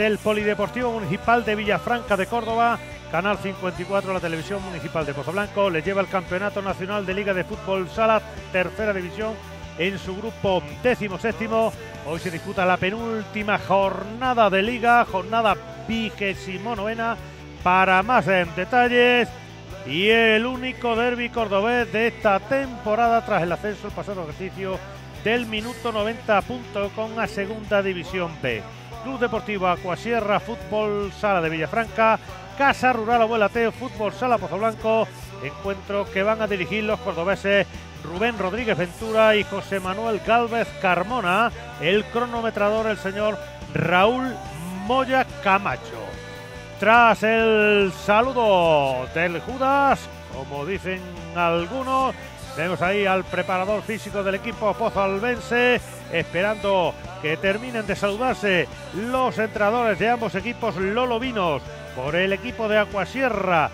del Polideportivo Municipal de Villafranca de Córdoba. Canal 54, la televisión municipal de Pozo Blanco... le lleva el Campeonato Nacional de Liga de Fútbol Sala, tercera división, en su grupo décimo séptimo. Hoy se disputa la penúltima jornada de liga, jornada vigésimo novena. Para más en detalles, y el único derby cordobés de esta temporada tras el ascenso el pasado ejercicio del minuto 90 punto con la segunda división B. Club Deportivo Acuasierra, Fútbol Sala de Villafranca, Casa Rural Teo, Fútbol Sala Pozo Blanco... encuentro que van a dirigir los cordobeses Rubén Rodríguez Ventura y José Manuel Gálvez Carmona, el cronometrador el señor Raúl Moya Camacho. Tras el saludo del Judas, como dicen algunos, tenemos ahí al preparador físico del equipo Pozo Albense, esperando que terminen de saludarse los entrenadores de ambos equipos Vinos por el equipo de Aguasierra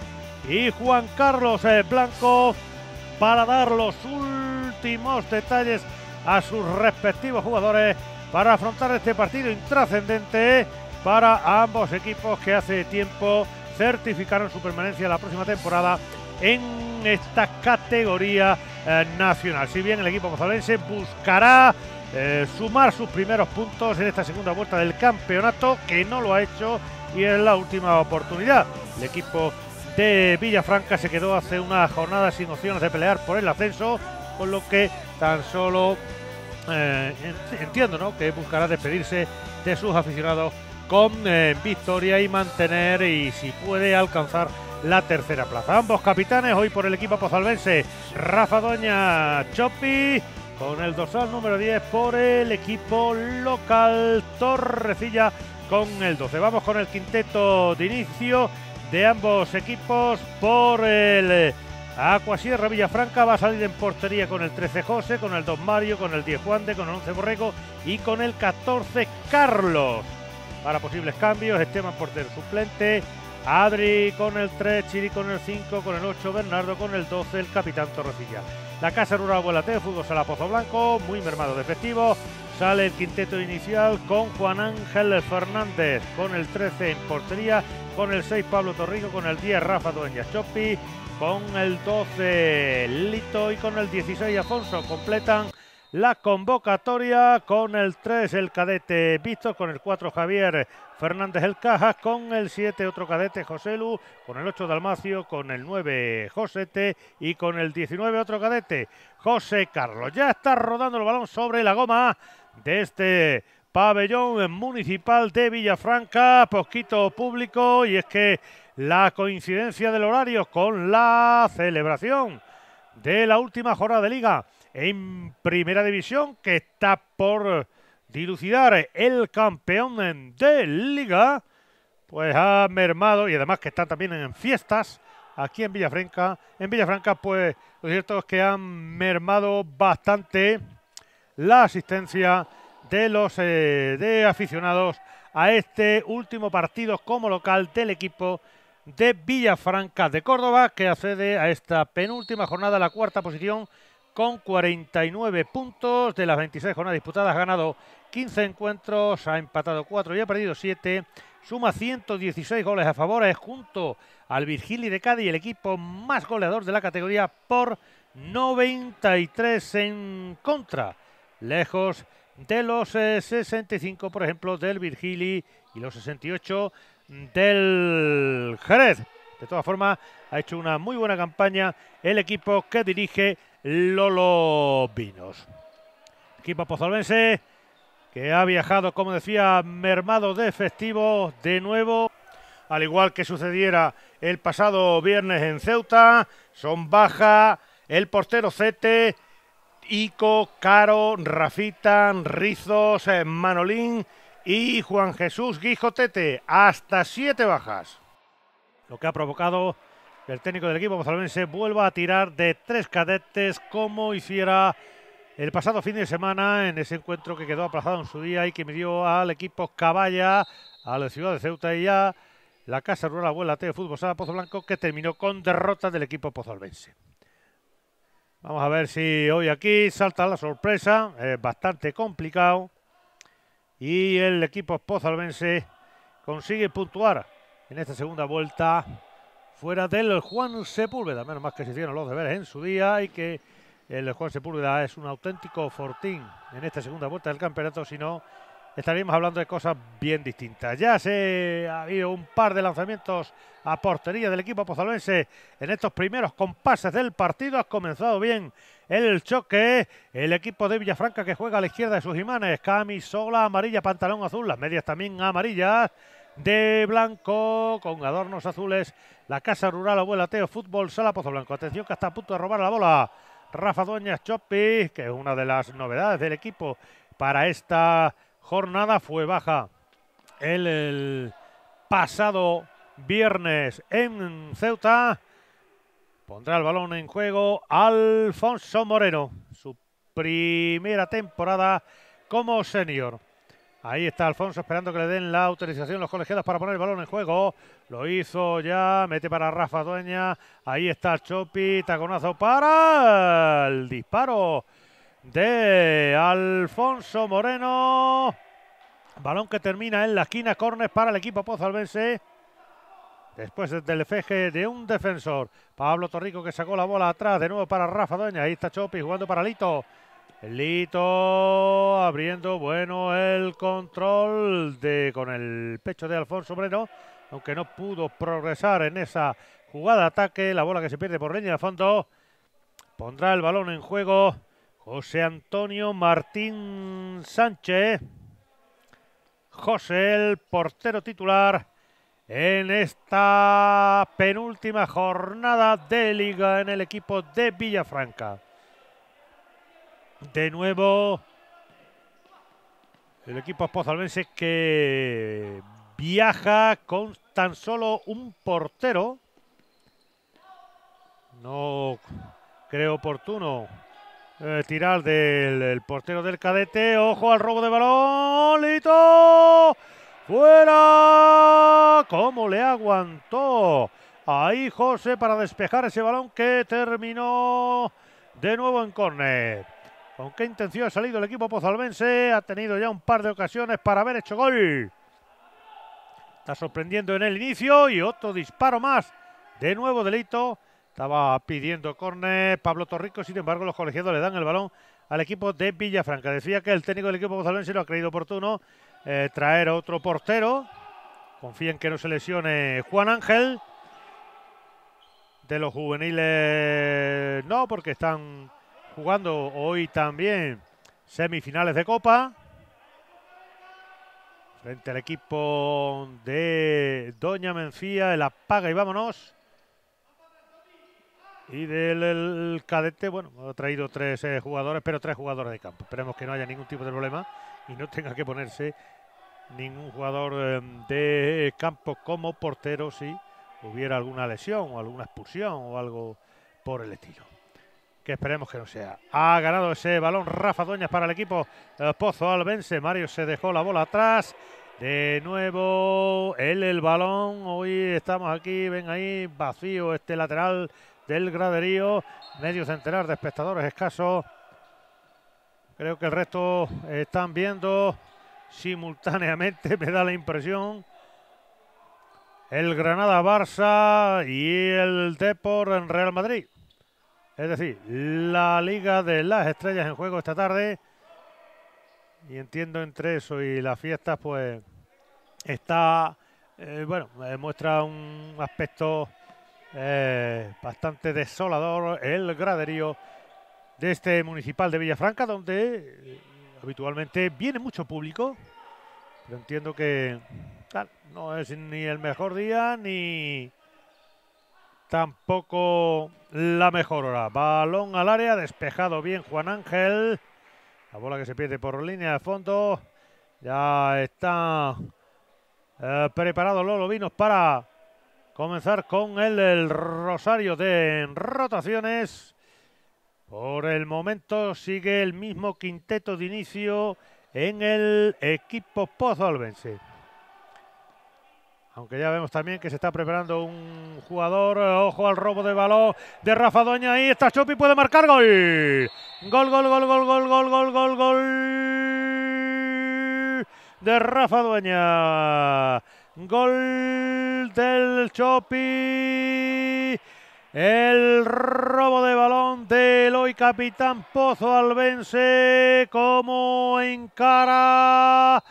y Juan Carlos eh, Blanco para dar los últimos detalles a sus respectivos jugadores para afrontar este partido intrascendente para ambos equipos que hace tiempo certificaron su permanencia la próxima temporada en esta categoría eh, nacional. Si bien el equipo gozalense buscará eh, sumar sus primeros puntos en esta segunda vuelta del campeonato, que no lo ha hecho y es la última oportunidad. El equipo de Villafranca se quedó hace una jornada sin opciones de pelear por el ascenso, con lo que tan solo eh, entiendo que buscará despedirse de sus aficionados con eh, victoria y mantener y si puede alcanzar la tercera plaza. Ambos capitanes hoy por el equipo pozalbense, Rafa Doña Chopi con el dorsal número 10 por el equipo local Torrecilla con el 12. Vamos con el quinteto de inicio de ambos equipos por el Acuasierra Villafranca. Va a salir en portería con el 13 José, con el 2 Mario, con el 10 Juan de, con el 11 Borrego y con el 14 Carlos. Para posibles cambios, Esteban portero suplente. Adri con el 3, Chiri con el 5, con el 8 Bernardo, con el 12 el capitán Torrecilla. La Casa Rural Volateo, Fútbol Sala Pozo Blanco, muy mermado de efectivo. Sale el quinteto inicial con Juan Ángel Fernández, con el 13 en portería, con el 6 Pablo Torrico, con el 10 Rafa Dueña Chopi, con el 12 Lito y con el 16 Afonso. Completan la convocatoria con el 3 el cadete Víctor, con el 4 Javier Fernández el Cajas con el 7, otro cadete José Lu, con el 8 Dalmacio, con el 9 T y con el 19 otro cadete José Carlos. Ya está rodando el balón sobre la goma de este pabellón municipal de Villafranca, poquito público y es que la coincidencia del horario con la celebración de la última jornada de liga en primera división que está por dilucidar el campeón de liga, pues ha mermado y además que están también en fiestas aquí en Villafranca. En Villafranca, pues lo cierto es que han mermado bastante la asistencia de los eh, de aficionados a este último partido como local del equipo de Villafranca de Córdoba que accede a esta penúltima jornada, la cuarta posición con 49 puntos de las 26 jornadas disputadas. Ha ganado 15 encuentros, ha empatado 4 y ha perdido 7. Suma 116 goles a favor. Es junto al Virgili de Cádiz el equipo más goleador de la categoría por 93 en contra. Lejos de los 65, eh, por ejemplo, del Virgili y los 68 del Jerez. De todas formas, ha hecho una muy buena campaña el equipo que dirige Lolo Vinos. Equipo pozolvense que ha viajado, como decía, mermado de efectivo de nuevo, al igual que sucediera el pasado viernes en Ceuta. Son baja el portero Cete, Ico, Caro, Rafita, Rizos, eh, Manolín y Juan Jesús Guijotete. Hasta siete bajas. Lo que ha provocado el técnico del equipo se vuelva a tirar de tres cadetes como hiciera el pasado fin de semana en ese encuentro que quedó aplazado en su día y que midió al equipo Caballa, a la ciudad de Ceuta y a la Casa Rural Abuela de Fútbol Sala Pozo Blanco que terminó con derrota del equipo pozolvense. Vamos a ver si hoy aquí salta la sorpresa, es bastante complicado y el equipo pozalvense consigue puntuar en esta segunda vuelta fuera del Juan Sepúlveda. Menos más que se hicieron los deberes en su día y que el Juan Sepúlveda es un auténtico fortín en esta segunda vuelta del campeonato, si no estaríamos hablando de cosas bien distintas. Ya se ha habido un par de lanzamientos a portería del equipo pozaloense en estos primeros compases del partido. Ha comenzado bien el choque. El equipo de Villafranca que juega a la izquierda de sus imanes. Camisola amarilla, pantalón azul, las medias también amarillas de blanco con adornos azules. La Casa Rural Abuela Teo Fútbol Sala Pozo Blanco. Atención que está a punto de robar la bola. Rafa Dueñas Chopi, que es una de las novedades del equipo para esta jornada, fue baja el, el pasado viernes en Ceuta. Pondrá el balón en juego Alfonso Moreno, su primera temporada como senior. Ahí está Alfonso esperando que le den la autorización los colegiados para poner el balón en juego. Lo hizo ya, mete para Rafa Dueña. Ahí está Chopi, taconazo para el disparo de Alfonso Moreno. Balón que termina en la esquina, córner para el equipo pozalbense. Después del feje de un defensor. Pablo Torrico que sacó la bola atrás, de nuevo para Rafa Doña. Ahí está Chopi jugando para Lito. Lito abriendo, bueno, el control de, con el pecho de Alfonso Breno, aunque no pudo progresar en esa jugada de ataque, la bola que se pierde por Leña de fondo, pondrá el balón en juego José Antonio Martín Sánchez, José el portero titular en esta penúltima jornada de liga en el equipo de Villafranca de nuevo el equipo pozalbense que viaja con tan solo un portero. No creo oportuno eh, tirar del portero del cadete. Ojo al robo de balón. Lito. Fuera. ¿Cómo le aguantó? Ahí José para despejar ese balón que terminó de nuevo en córner. ¿Con qué intención ha salido el equipo pozalbense? Ha tenido ya un par de ocasiones para haber hecho gol. Está sorprendiendo en el inicio y otro disparo más. De nuevo delito. Estaba pidiendo córner Pablo Torrico, sin embargo los colegiados le dan el balón al equipo de Villafranca. Decía que el técnico del equipo pozalbense no ha creído oportuno eh, traer otro portero. Confía en que no se lesione Juan Ángel. De los juveniles no, porque están jugando hoy también semifinales de Copa. Frente al equipo de Doña Mencía, el apaga y vámonos. Y del cadete, bueno, ha traído tres eh, jugadores, pero tres jugadores de campo. Esperemos que no haya ningún tipo de problema y no tenga que ponerse ningún jugador em, de campo como portero si hubiera alguna lesión o alguna expulsión o algo por el estilo que esperemos que no sea. Ha ganado ese balón Rafa Doñas para el equipo el Pozo Albense. Mario se dejó la bola atrás. De nuevo él el balón. Hoy estamos aquí, ven ahí, vacío este lateral del graderío. Medio centenar de espectadores escaso Creo que el resto están viendo simultáneamente, me da la impresión. El Granada Barça y el Depor en Real Madrid. Es decir, la Liga de las Estrellas en juego esta tarde. Y entiendo entre eso y las fiestas, pues está, eh, bueno, eh, muestra un aspecto eh, bastante desolador el graderío de este municipal de Villafranca, donde habitualmente viene mucho público. Pero entiendo que no es ni el mejor día ni tampoco la mejor hora. Balón al área, despejado bien Juan Ángel. La bola que se pierde por línea de fondo. Ya está eh, preparado Lolo Vinos para comenzar con el, rosario de rotaciones. Por el momento sigue el mismo quinteto de inicio en el equipo Pozo aunque ya vemos también que se está preparando un jugador. Ojo al robo de balón de Rafa Doña. Ahí está Chopi, puede marcar gol. Gol, gol, gol, gol, gol, gol, gol, gol, gol. De Rafa Doña. Gol del Chopi. El robo de balón del hoy capitán Pozo Albense. Como encara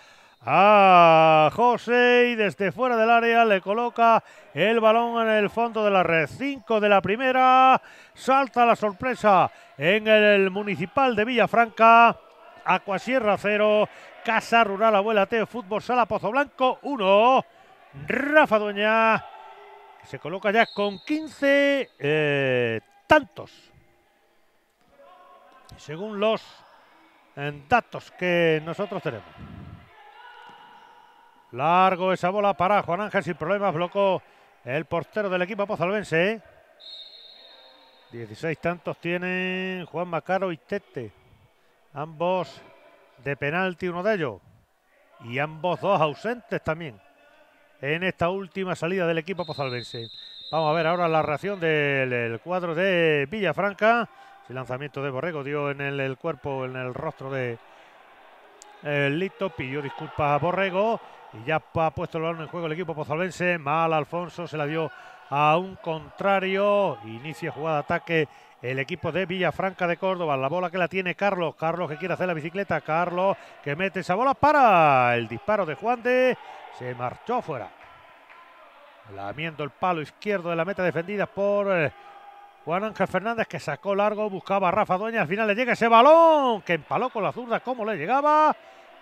a José y desde fuera del área le coloca el balón en el fondo de la red. 5 de la primera, salta la sorpresa en el municipal de Villafranca. Acuasierra 0, Casa Rural Abuela T, Fútbol Sala Pozo Blanco 1. Rafa Doña se coloca ya con 15 eh, tantos. Según los eh, datos que nosotros tenemos. Largo esa bola para Juan Ángel sin problemas. blocó el portero del equipo pozalbense. 16 tantos tienen Juan Macaro y Tete. Ambos de penalti, uno de ellos. Y ambos dos ausentes también en esta última salida del equipo pozalvense, Vamos a ver ahora la reacción del cuadro de Villafranca. El lanzamiento de Borrego dio en el, cuerpo, en el rostro de eh, Lito. Pidió disculpas a Borrego. Y ya ha puesto el balón en juego el equipo pozolense. Mal Alfonso se la dio a un contrario. Inicia jugada ataque el equipo de Villafranca de Córdoba. La bola que la tiene Carlos. Carlos que quiere hacer la bicicleta. Carlos que mete esa bola para el disparo de Juan de. Se marchó fuera. Lamiendo el palo izquierdo de la meta defendida por eh, Juan Ángel Fernández que sacó largo, buscaba a Rafa Doña, al final le llega ese balón que empaló con la zurda cómo le llegaba.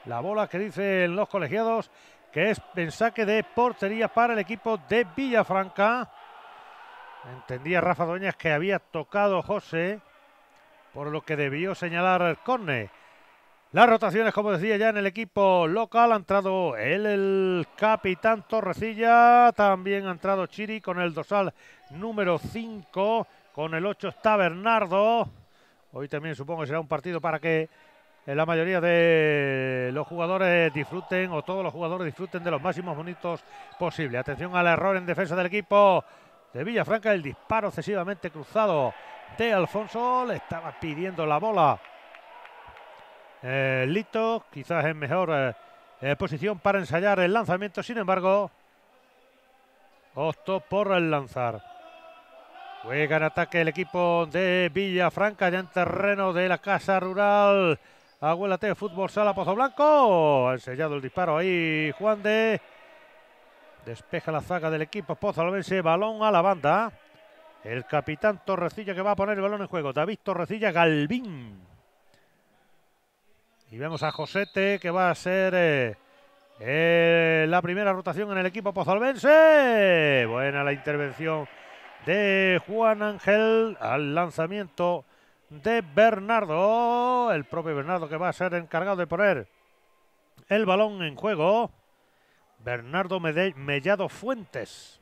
La bola que dicen los colegiados que es en saque de portería para el equipo de Villafranca. Entendía Rafa Doñas que había tocado José, por lo que debió señalar el Corne. Las rotaciones, como decía ya en el equipo local, ha entrado él, el capitán Torrecilla, también ha entrado Chiri con el dorsal número 5, con el 8 está Bernardo. Hoy también supongo que será un partido para que la mayoría de los jugadores disfruten o todos los jugadores disfruten de los máximos bonitos posibles... Atención al error en defensa del equipo de Villafranca, el disparo excesivamente cruzado de Alfonso, le estaba pidiendo la bola. Eh, Lito, quizás en mejor eh, eh, posición para ensayar el lanzamiento, sin embargo, optó por el lanzar. Juega en ataque el equipo de Villafranca, ya en terreno de la Casa Rural. T, fútbol sala Pozo Blanco. Ha sellado el disparo ahí Juan de. Despeja la zaga del equipo Pozo Balón a la banda. El capitán Torrecilla que va a poner el balón en juego. David Torrecilla Galvín. Y vemos a Josete que va a ser eh, eh, la primera rotación en el equipo pozalbense. Buena la intervención de Juan Ángel al lanzamiento de Bernardo. El propio Bernardo que va a ser encargado de poner el balón en juego. Bernardo Mede Mellado Fuentes.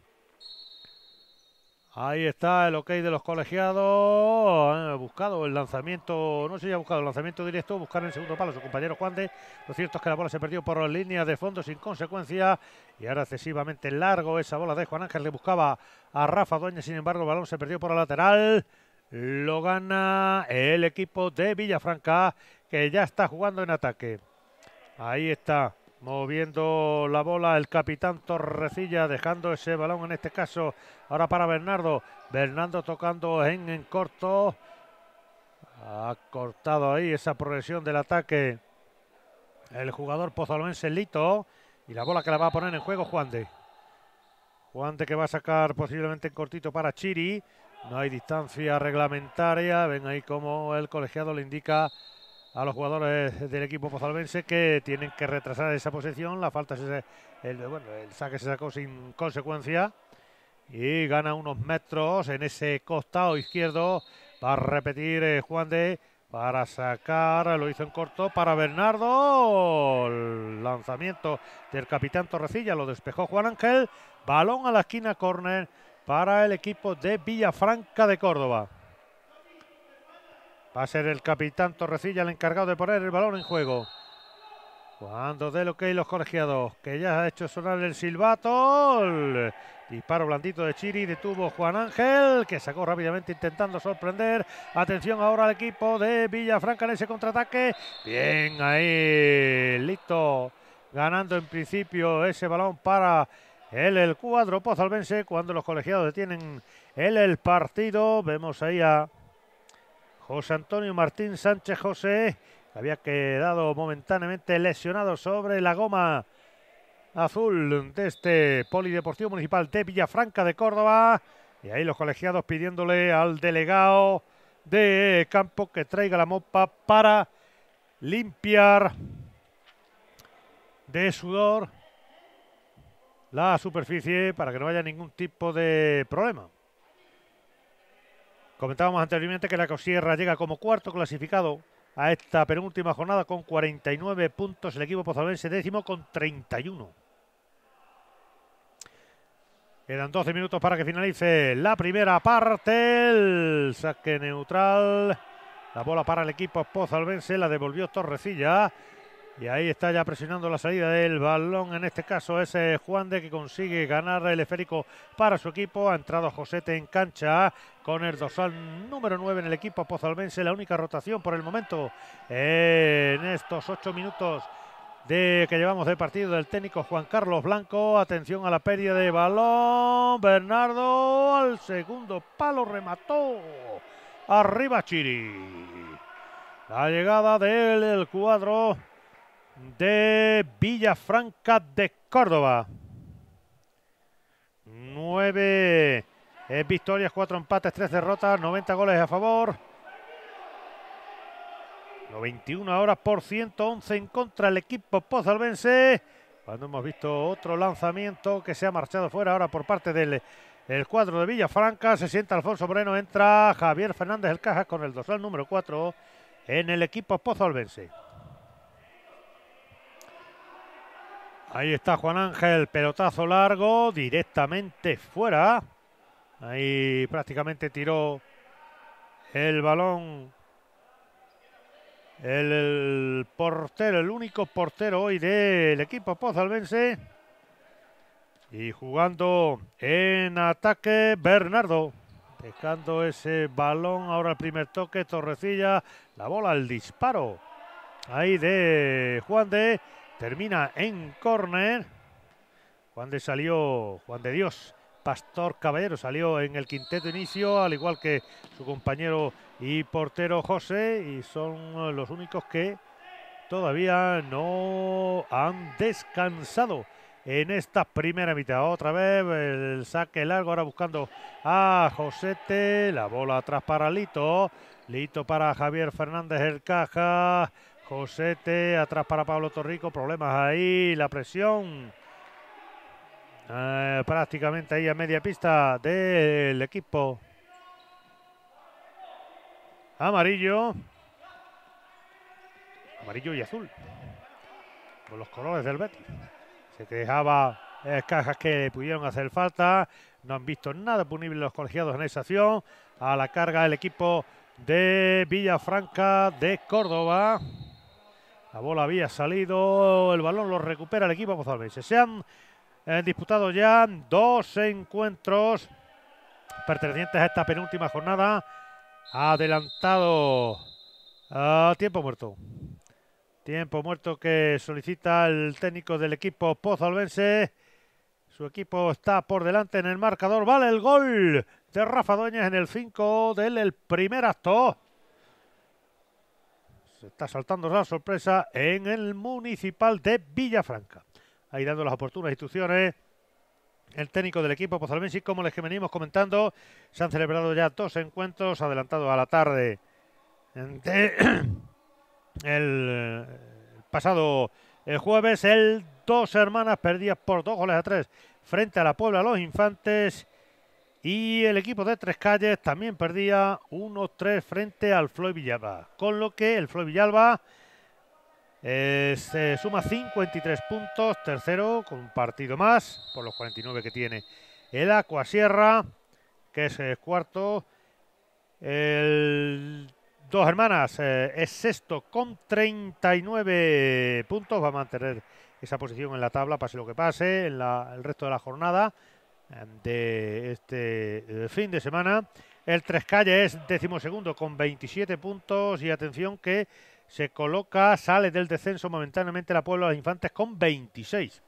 Ahí está el ok de los colegiados. Han buscado el lanzamiento, no sé si ha buscado el lanzamiento directo, buscar en segundo palo su compañero Juan de. Lo cierto es que la bola se perdió por línea de fondo sin consecuencia. Y ahora excesivamente largo esa bola de Juan Ángel ...le buscaba a Rafa dueña Sin embargo, el balón se perdió por la lateral. Lo gana el equipo de Villafranca, que ya está jugando en ataque. Ahí está, moviendo la bola el capitán Torrecilla, dejando ese balón en este caso. Ahora para Bernardo. Bernardo tocando en, corto. Ha cortado ahí esa progresión del ataque el jugador pozaloense Lito. Y la bola que la va a poner en juego Juan de. Juan de que va a sacar posiblemente en cortito para Chiri. No hay distancia reglamentaria. Ven ahí como el colegiado le indica a los jugadores del equipo pozalbense que tienen que retrasar esa posición, La falta, es el, saque se sacó sin consecuencia y gana unos metros en ese costado izquierdo. Va a repetir eh, Juan de para sacar, lo hizo en corto para Bernardo. lanzamiento del capitán Torrecilla lo despejó Juan Ángel. Balón a la esquina, corner para el equipo de Villafranca de Córdoba. Va a ser el capitán Torrecilla el encargado de poner el balón en juego. Cuando de lo que hay los colegiados, que ya ha hecho sonar el silbato. disparo blandito de Chiri, detuvo Juan Ángel, que sacó rápidamente intentando sorprender. Atención ahora al equipo de Villafranca en ese contraataque. Bien ahí, listo. Ganando en principio ese balón para el, el cuadro pozalbense cuando los colegiados detienen el, el partido. Vemos ahí a José Antonio Martín Sánchez José, que había quedado momentáneamente lesionado sobre la goma azul de este Polideportivo Municipal de Villafranca de Córdoba. Y ahí los colegiados pidiéndole al delegado de campo que traiga la mopa para limpiar de sudor la superficie para que no haya ningún tipo de problema. Comentábamos anteriormente que la Cosierra llega como cuarto clasificado a esta penúltima jornada con 49 puntos, el equipo pozalbense décimo con 31. Quedan 12 minutos para que finalice la primera parte, el saque neutral, la bola para el equipo pozalbense, la devolvió Torrecilla y ahí está ya presionando la salida del balón. En este caso es eh, Juan de que consigue ganar el esférico para su equipo. Ha entrado Josete en cancha con el dorsal número 9 en el equipo pozalbense. La única rotación por el momento en estos ocho minutos de que llevamos de partido del técnico Juan Carlos Blanco. Atención a la pérdida de balón. Bernardo al segundo palo remató. Arriba Chiri. La llegada del cuadro de Villafranca de Córdoba. Nueve eh, victorias, cuatro empates, tres derrotas, 90 goles a favor. 91 ahora por 111 en contra el equipo pozalbense. Cuando hemos visto otro lanzamiento que se ha marchado fuera ahora por parte del el cuadro de Villafranca. Se sienta Alfonso Moreno, entra Javier Fernández del Caja con el dorsal número 4 en el equipo pozalbense. Ahí está Juan Ángel, pelotazo largo, directamente fuera. Ahí prácticamente tiró el balón el portero, el único portero hoy del equipo pozalbense. Y jugando en ataque Bernardo. Pescando ese balón, ahora el primer toque, Torrecilla, la bola, el disparo. Ahí de Juan de Termina en córner. Juan de salió, Juan de Dios, Pastor Caballero salió en el quinteto inicio, al igual que su compañero y portero José, y son los únicos que todavía no han descansado en esta primera mitad. Otra vez el saque largo, ahora buscando a Josete, la bola atrás para Lito, Lito para Javier Fernández el caja, Josete, atrás para Pablo Torrico, problemas ahí, la presión. Eh, prácticamente ahí a media pista del equipo amarillo. Amarillo y azul. Con los colores del Betis. Se quejaba eh, cajas que pudieron hacer falta. No han visto nada punible los colegiados en esa acción. A la carga el equipo de Villafranca de Córdoba. La bola había salido, el balón lo recupera el equipo mozalbense. Se han eh, disputado ya dos encuentros pertenecientes a esta penúltima jornada. Adelantado a tiempo muerto. Tiempo muerto que solicita el técnico del equipo pozalbense. Su equipo está por delante en el marcador. Vale el gol de Rafa Dueñas en el 5 del primer acto está saltando la sorpresa en el municipal de Villafranca. Ahí dando las oportunas instrucciones el técnico del equipo pozalmensi, como les que venimos comentando, se han celebrado ya dos encuentros adelantados a la tarde el eh, pasado el eh, jueves, el dos hermanas perdidas por dos goles a tres frente a la Puebla Los Infantes y el equipo de Tres Calles también perdía 1-3 frente al Floyd Villalba. Con lo que el Floyd Villalba eh, se suma 53 puntos, tercero con un partido más, por los 49 que tiene el Acuasierra, que es eh, cuarto. El Dos Hermanas eh, es sexto con 39 puntos, va a mantener esa posición en la tabla, pase lo que pase, en la, el resto de la jornada de este eh, fin de semana. El Tres Calles es decimosegundo con 27 puntos y atención que se coloca, sale del descenso momentáneamente la Puebla de Infantes con 26.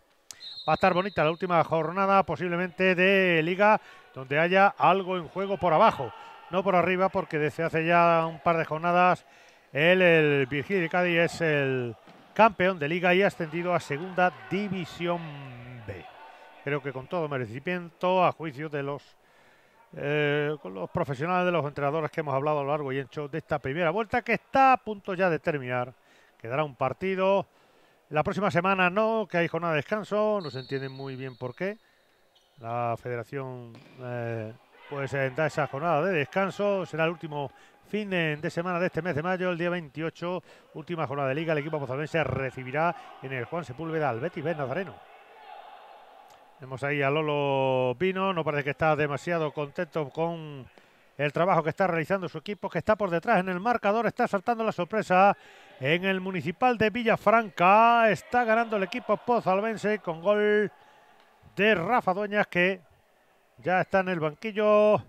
Va a estar bonita la última jornada posiblemente de liga donde haya algo en juego por abajo, no por arriba porque desde hace ya un par de jornadas el, el Virgilio de Cádiz es el campeón de liga y ha ascendido a segunda división creo que con todo merecimiento, a juicio de eh, los, profesionales, de los entrenadores que hemos hablado a lo largo y hecho de esta primera vuelta, que está a punto ya de terminar. Quedará un partido. La próxima semana no, que hay jornada de descanso, no se entiende muy bien por qué. La federación eh, pues eh, da esa jornada de descanso, será el último fin de semana de este mes de mayo, el día 28, última jornada de liga, el equipo se recibirá en el Juan Sepúlveda al Betis tenemos ahí a Lolo Vino, no parece que está demasiado contento con el trabajo que está realizando su equipo, que está por detrás en el marcador, está saltando la sorpresa en el municipal de Villafranca. Está ganando el equipo pozalbense con gol de Rafa Dueñas, que ya está en el banquillo,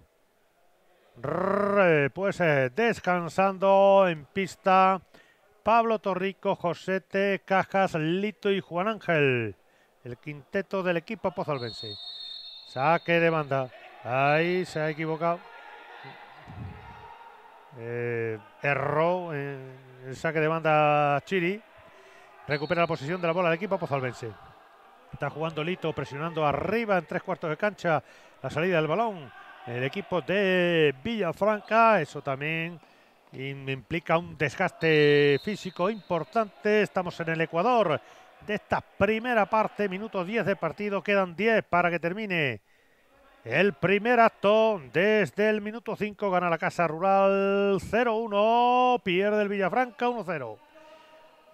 pues eh, descansando en pista. Pablo Torrico, Josete, Cajas, Lito y Juan Ángel el quinteto del equipo pozalbense. Saque de banda. Ahí se ha equivocado. Eh, erró en el saque de banda Chiri. Recupera la posición de la bola del equipo pozalbense. Está jugando Lito, presionando arriba en tres cuartos de cancha la salida del balón. El equipo de Villafranca, eso también implica un desgaste físico importante. Estamos en el Ecuador de esta primera parte, minuto 10 de partido, quedan 10 para que termine el primer acto. Desde el minuto 5 gana la Casa Rural 0-1, pierde el Villafranca 1-0.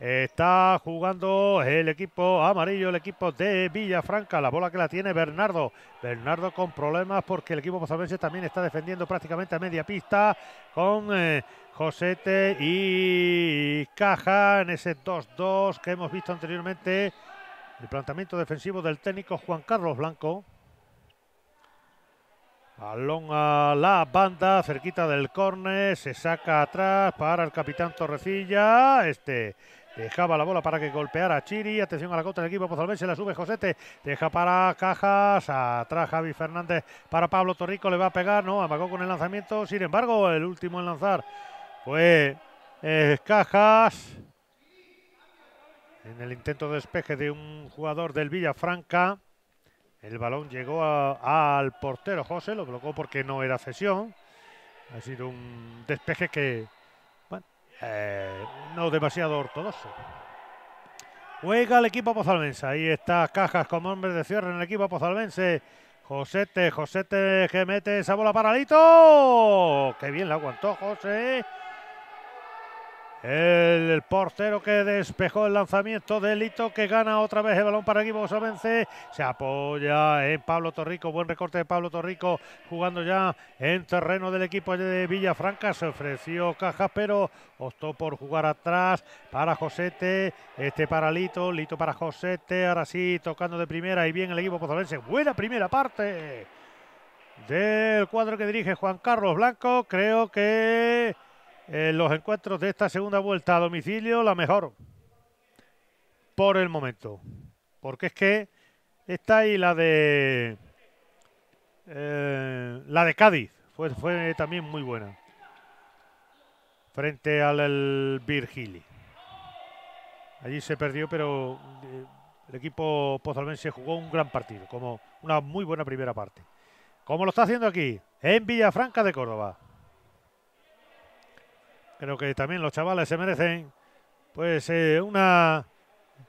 Está jugando el equipo amarillo, el equipo de Villafranca. La bola que la tiene Bernardo. Bernardo con problemas porque el equipo mozabense también está defendiendo prácticamente a media pista con eh, Josete y Caja en ese 2-2 que hemos visto anteriormente. El planteamiento defensivo del técnico Juan Carlos Blanco. Balón a la banda, cerquita del córner, se saca atrás para el capitán Torrecilla. Este Dejaba la bola para que golpeara a Chiri. Atención a la contra del equipo Se La sube Josete. Deja para Cajas. Atrás Javi Fernández para Pablo Torrico. Le va a pegar. No, amagó con el lanzamiento. Sin embargo, el último en lanzar fue eh, Cajas. En el intento de despeje de un jugador del Villafranca. El balón llegó al portero José. Lo colocó porque no era cesión. Ha sido un despeje que eh, no demasiado ortodoxo. Juega el equipo pozalvense. Ahí está Cajas con hombre de cierre en el equipo pozalmense Josete, Josete que mete esa bola para Lito. ¡Qué bien la aguantó José! El portero que despejó el lanzamiento de Lito, que gana otra vez el balón para el equipo Vence. Se apoya en Pablo Torrico. Buen recorte de Pablo Torrico, jugando ya en terreno del equipo de Villafranca. Se ofreció Cajas, pero optó por jugar atrás para Josete. Este para Lito, Lito para Josete. Ahora sí, tocando de primera y bien el equipo pozolense. Buena primera parte del cuadro que dirige Juan Carlos Blanco. Creo que en los encuentros de esta segunda vuelta a domicilio la mejor por el momento. Porque es que está ahí la de eh, la de Cádiz fue, también muy buena. Frente al Virgili. Allí se perdió, pero eh, el equipo se jugó un gran partido, como una muy buena primera parte. Como lo está haciendo aquí, en Villafranca de Córdoba. Creo que también los chavales se merecen, pues, eh, una,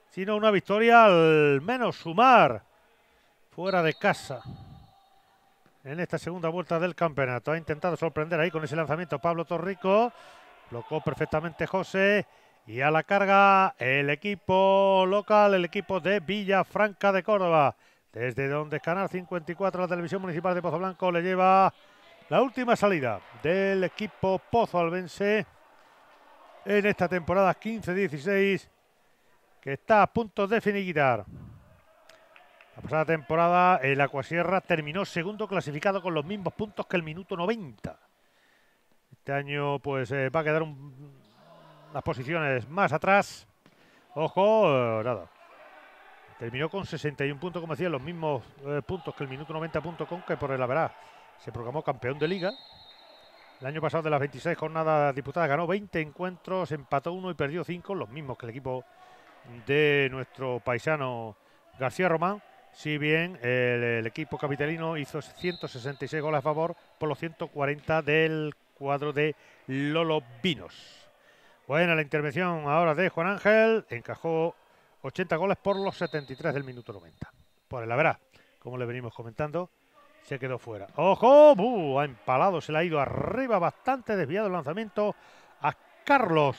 si una victoria, al menos sumar fuera de casa. En esta segunda vuelta del campeonato ha intentado sorprender ahí con ese lanzamiento Pablo Torrico. Blocó perfectamente José. Y a la carga el equipo local, el equipo de Villafranca de Córdoba. Desde donde Canal 54, la televisión municipal de Pozo Blanco, le lleva la última salida del equipo Pozo Albense en esta temporada 15-16 que está a punto de finiquitar. La pasada temporada el Acuasierra terminó segundo clasificado con los mismos puntos que el minuto 90. Este año pues eh, va a quedar un, unas posiciones más atrás. Ojo, eh, nada. Terminó con 61 puntos, como decía, los mismos eh, puntos que el minuto 90 con, que por el verdad se proclamó campeón de liga. El año pasado de las 26 jornadas diputadas ganó 20 encuentros, empató uno y perdió cinco, los mismos que el equipo de nuestro paisano García Román. Si bien el, equipo capitalino hizo 166 goles a favor por los 140 del cuadro de Lolo Vinos. Bueno, la intervención ahora de Juan Ángel. Encajó 80 goles por los 73 del minuto 90. Por el verdad, como le venimos comentando, se quedó fuera. ¡Ojo! Ha empalado, se le ha ido arriba bastante desviado el lanzamiento a Carlos.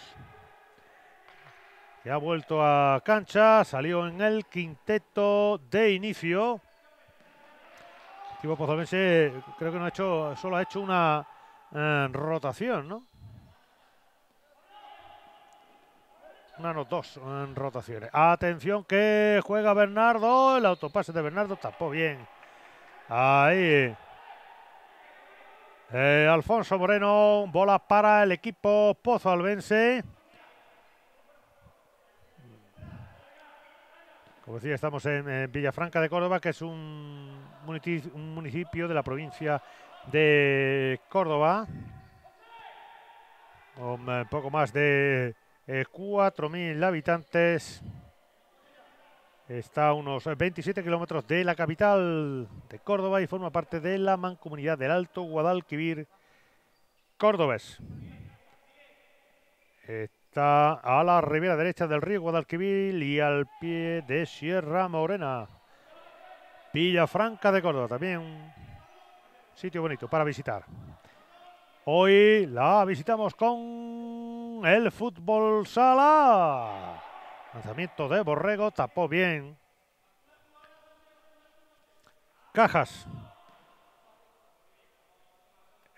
Que ha vuelto a cancha, salió en el quinteto de inicio. El equipo pozolense creo que no ha hecho, solo ha hecho una eh, rotación, ¿no? Una, no, dos en eh, rotaciones. Atención que juega Bernardo, el autopase de Bernardo tapó bien Ahí. Eh, Alfonso Moreno, bola para el equipo Pozo Albense. Como decía, estamos en, Villafranca de Córdoba, que es un municipio, de la provincia de Córdoba, con eh, poco más de 4.000 eh, habitantes. Está a unos 27 kilómetros de la capital de Córdoba y forma parte de la mancomunidad del Alto Guadalquivir Córdobés. Está a la ribera derecha del río Guadalquivir y al pie de Sierra Morena. Villa Franca de Córdoba, también sitio bonito para visitar. Hoy la visitamos con el fútbol sala. Lanzamiento de Borrego, tapó bien. Cajas.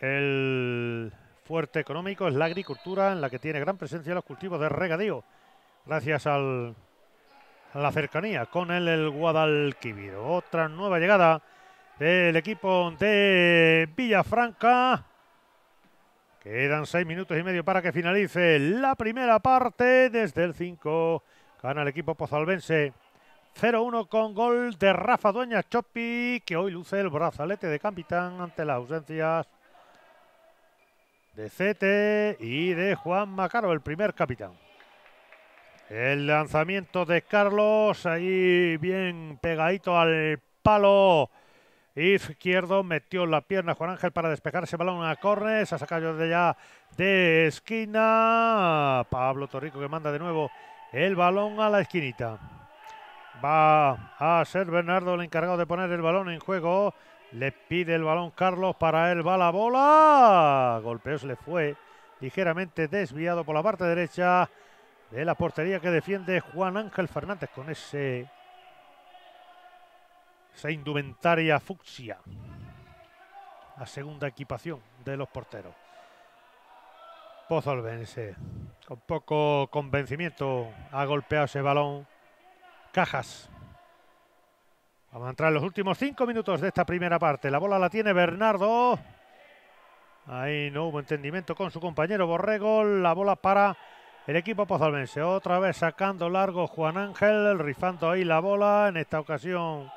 El fuerte económico es la agricultura en la que tiene gran presencia los cultivos de regadío, gracias a la cercanía con el, el Guadalquivir. Otra nueva llegada del equipo de Villafranca. Quedan seis minutos y medio para que finalice la primera parte desde el 5 Gana el equipo pozalbense 0-1 con gol de Rafa Dueña Chopi, que hoy luce el brazalete de capitán ante las ausencias de Cete y de Juan Macaro, el primer capitán. El lanzamiento de Carlos, ahí bien pegadito al palo izquierdo, metió la pierna Juan Ángel para despejar ese balón a Cornes, ha sacado de ya de esquina, Pablo Torrico que manda de nuevo el balón a la esquinita. Va a ser Bernardo el encargado de poner el balón en juego. Le pide el balón Carlos, para él va la bola. Golpeos le fue ligeramente desviado por la parte derecha de la portería que defiende Juan Ángel Fernández con ese esa indumentaria fucsia. La segunda equipación de los porteros. Pozolvense. Con poco convencimiento ha golpeado ese balón. Cajas. Vamos a entrar en los últimos cinco minutos de esta primera parte. La bola la tiene Bernardo. Ahí no hubo entendimiento con su compañero Borrego. La bola para el equipo pozolvense. Otra vez sacando largo Juan Ángel, rifando ahí la bola. En esta ocasión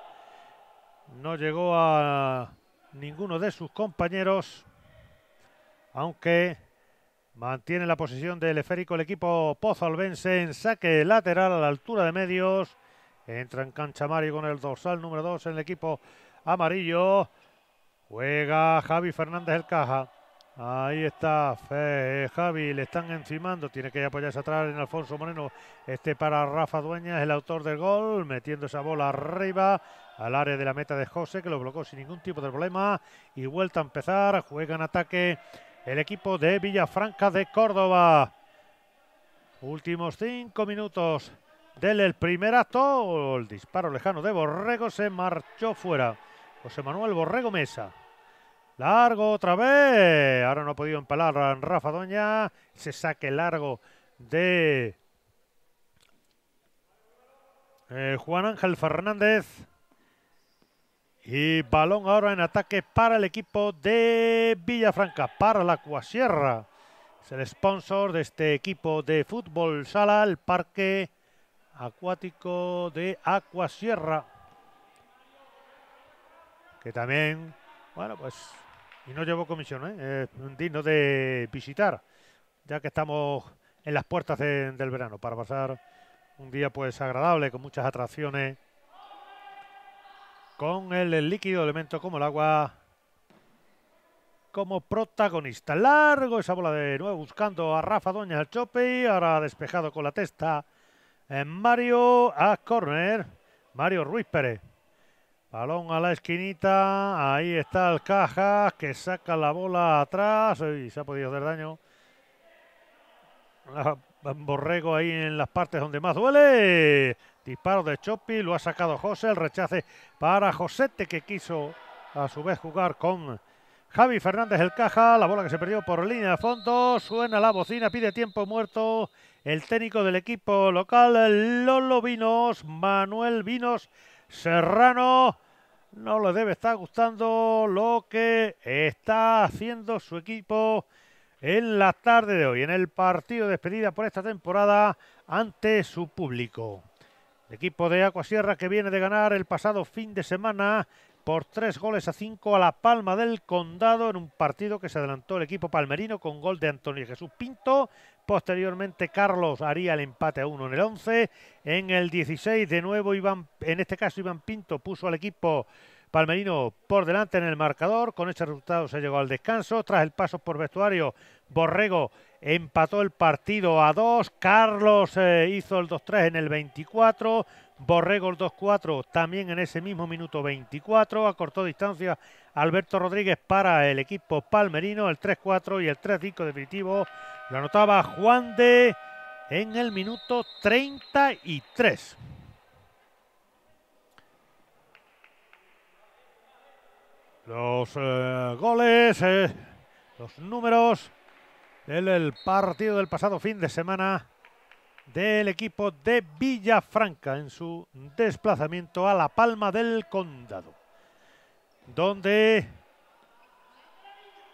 no llegó a ninguno de sus compañeros. Aunque Mantiene la posición del esférico el equipo pozolvense en saque lateral a la altura de medios. Entra en cancha Mario con el dorsal número 2 en el equipo amarillo. Juega Javi Fernández el caja. Ahí está Javi, le están encimando, tiene que apoyarse atrás en Alfonso Moreno, este para Rafa Dueñas, el autor del gol, metiendo esa bola arriba al área de la meta de José, que lo bloqueó sin ningún tipo de problema, y vuelta a empezar, juega en ataque el equipo de Villafranca de Córdoba. Últimos cinco minutos del primer acto. El disparo lejano de Borrego se marchó fuera. José Manuel Borrego Mesa. Largo otra vez. Ahora no ha podido empalar Rafa Doña. Se saque largo de eh, Juan Ángel Fernández. Y balón ahora en ataque para el equipo de Villafranca, para la Acuasierra. Es el sponsor de este equipo de fútbol sala, el Parque Acuático de Acuasierra. Que también, bueno, pues, y no llevo comisión, ¿eh? es un digno de visitar, ya que estamos en las puertas del verano para pasar un día pues agradable con muchas atracciones con el líquido elemento como el agua como protagonista. Largo esa bola de nuevo buscando a Rafa Doña al chope y ahora despejado con la testa en eh, Mario a corner. Mario Ruiz Pérez. Balón a la esquinita. Ahí está el caja que saca la bola atrás y se ha podido hacer daño. Borrego ahí en las partes donde más duele. Disparo de Chopi, lo ha sacado José, el rechace para Josete que quiso a su vez jugar con Javi Fernández el caja, la bola que se perdió por línea de fondo, suena la bocina, pide tiempo muerto el técnico del equipo local, Lolo Vinos, Manuel Vinos Serrano. No le debe estar gustando lo que está haciendo su equipo en la tarde de hoy, en el partido de despedida por esta temporada ante su público. El equipo de Acuasierra que viene de ganar el pasado fin de semana por tres goles a cinco a la Palma del Condado en un partido que se adelantó el equipo palmerino con gol de Antonio Jesús Pinto. Posteriormente Carlos haría el empate a uno en el 11. En el 16 de nuevo Iván, en este caso Iván Pinto puso al equipo Palmerino por delante en el marcador. Con este resultado se llegó al descanso. Tras el paso por vestuario, Borrego empató el partido a 2. Carlos eh, hizo el 2-3 en el 24. Borrego el 2-4 también en ese mismo minuto 24. Acortó distancia Alberto Rodríguez para el equipo palmerino. El 3-4 y el 3-5 definitivo lo anotaba Juan de en el minuto 33. los eh, goles, eh, los números del el partido del pasado fin de semana del equipo de Villafranca en su desplazamiento a La Palma del Condado, donde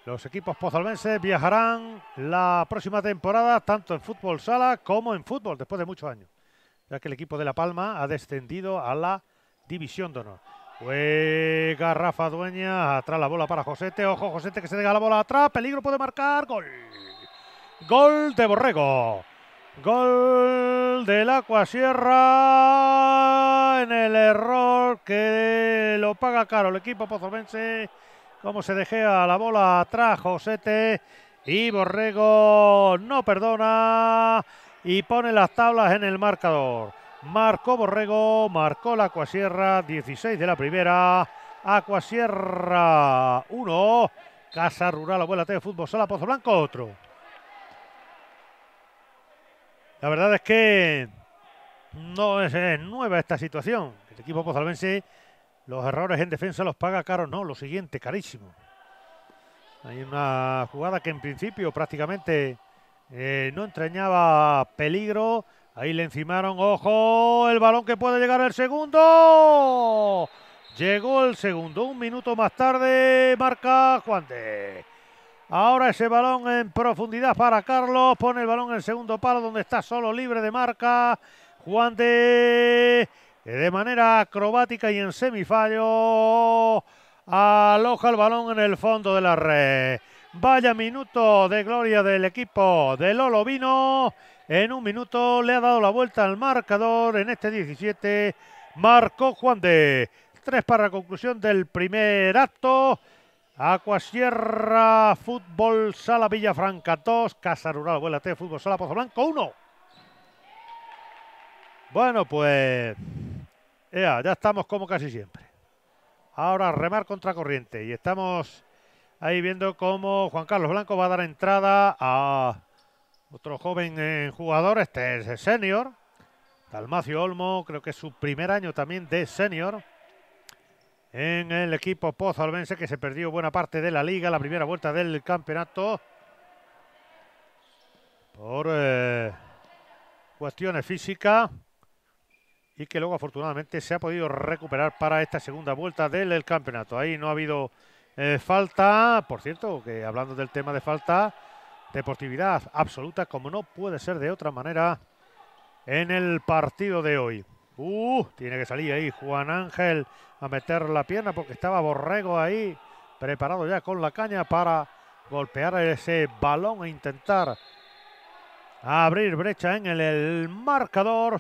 los equipos pozalbenses viajarán la próxima temporada tanto en fútbol sala como en fútbol después de muchos años, ya que el equipo de La Palma ha descendido a la División de Honor. Juega Rafa Dueña, atrás la bola para Josete, ojo Josete que se deja la bola atrás, peligro puede marcar, gol. Gol de Borrego. Gol del Cuasierra. en el error que lo paga caro el equipo pozovense. Como se dejea la bola atrás Josete y Borrego no perdona y pone las tablas en el marcador. Marcó Borrego, marcó la Acuasierra, 16 de la primera. Acuasierra 1, Casa Rural Abuela T de Fútbol Sala Pozo Blanco otro. La verdad es que no es, nueva esta situación. El equipo pozalbense los errores en defensa los paga caro, no, lo siguiente, carísimo. Hay una jugada que en principio prácticamente eh, no entrañaba peligro, Ahí le encimaron, ojo, el balón que puede llegar al segundo. Llegó el segundo, un minuto más tarde marca Juan Ahora ese balón en profundidad para Carlos, pone el balón en el segundo palo donde está solo libre de marca Juan de. manera acrobática y en semifallo, aloja el balón en el fondo de la red. Vaya minuto de gloria del equipo de Lolo Vino en un minuto le ha dado la vuelta al marcador. En este 17 Marco Juan de. Tres para la conclusión del primer acto. Acuasierra, Fútbol Sala Villafranca 2, Casa Rural Abuela Fútbol Sala Pozo Blanco 1. Bueno, pues ya, ya estamos como casi siempre. Ahora remar contra corriente. y estamos ahí viendo cómo Juan Carlos Blanco va a dar entrada a otro joven eh, jugador, este es el senior. Dalmacio Olmo, creo que es su primer año también de senior. En el equipo Pozo que se perdió buena parte de la liga, la primera vuelta del campeonato. Por eh, cuestiones físicas. Y que luego afortunadamente se ha podido recuperar para esta segunda vuelta del campeonato. Ahí no ha habido eh, falta. Por cierto, que hablando del tema de falta. Deportividad absoluta, como no puede ser de otra manera, en el partido de hoy. Uh, tiene que salir ahí Juan Ángel a meter la pierna porque estaba Borrego ahí, preparado ya con la caña para golpear ese balón e intentar abrir brecha en el, el marcador.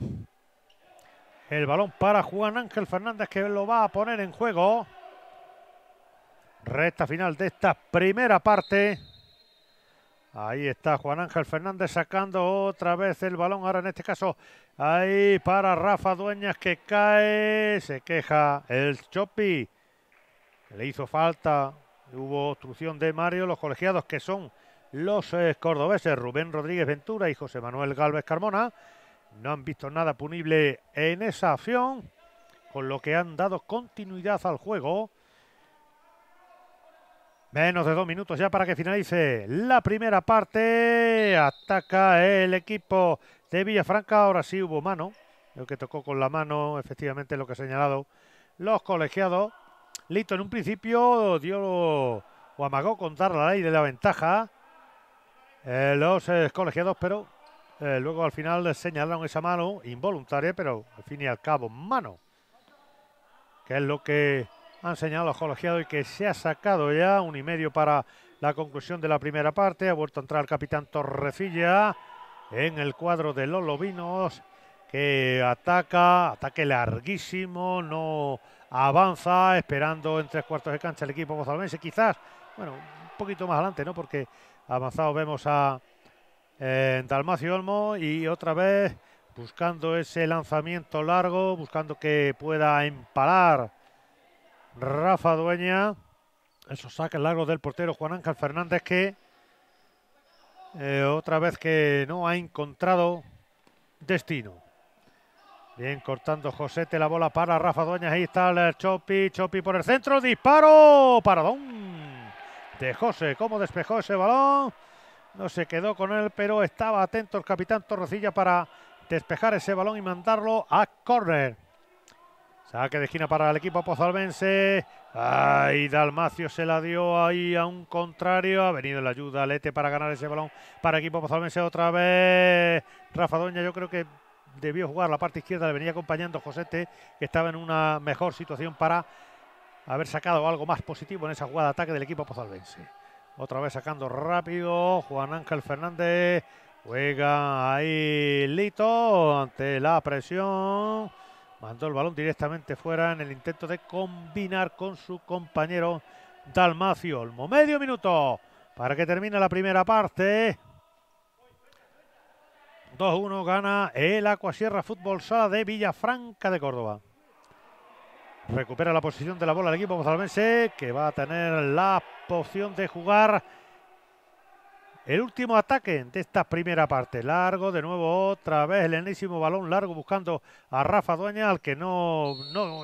El balón para Juan Ángel Fernández que lo va a poner en juego. Recta final de esta primera parte. Ahí está Juan Ángel Fernández sacando otra vez el balón. Ahora en este caso, ahí para Rafa Dueñas que cae. Se queja el Chopi. Le hizo falta. Hubo obstrucción de Mario. Los colegiados que son los eh, cordobeses Rubén Rodríguez Ventura y José Manuel Galvez Carmona. No han visto nada punible en esa acción. Con lo que han dado continuidad al juego. Menos de dos minutos ya para que finalice la primera parte. Ataca el equipo de Villafranca. Ahora sí hubo mano. Lo que tocó con la mano, efectivamente, lo que ha señalado los colegiados. Lito en un principio dio o amagó contar la ley de la ventaja. Eh, los eh, colegiados, pero eh, luego al final señalaron esa mano involuntaria, pero al fin y al cabo mano. Que es lo que han señalado los colegiados y que se ha sacado ya un y medio para la conclusión de la primera parte. Ha vuelto a entrar el capitán Torrecilla en el cuadro de los Lobinos que ataca, ataque larguísimo, no avanza, esperando en tres cuartos de cancha el equipo mozalbense. Quizás, bueno, un poquito más adelante, ¿no? Porque avanzado vemos a eh, Dalmacio Olmo y otra vez buscando ese lanzamiento largo, buscando que pueda empalar Rafa Dueña. Esos el largo del portero Juan Ángel Fernández que eh, otra vez que no ha encontrado destino. Bien, cortando Josete la bola para Rafa Dueña, Ahí está el Chopi. Chopi por el centro. Disparo. Paradón de José. ¿Cómo despejó ese balón? No se quedó con él, pero estaba atento el capitán Torrecilla para despejar ese balón y mandarlo a córner. Ataque de esquina para el equipo pozalbense. Ahí Dalmacio se la dio ahí a un contrario. Ha venido la ayuda Lete para ganar ese balón para el equipo pozalbense otra vez. Rafa Doña yo creo que debió jugar la parte izquierda. Le venía acompañando Josete que estaba en una mejor situación para haber sacado algo más positivo en esa jugada de ataque del equipo pozalbense. Otra vez sacando rápido Juan Ángel Fernández. Juega ahí Lito ante la presión Mandó el balón directamente fuera en el intento de combinar con su compañero Dalmacio. Olmo. Medio minuto para que termine la primera parte. 2-1 gana el Acuasierra Fútbol Sala de Villafranca de Córdoba. Recupera la posición de la bola el equipo mozalbense que va a tener la opción de jugar el último ataque de esta primera parte. Largo, de nuevo, otra vez el enísimo balón largo buscando a Rafa Doña al que no,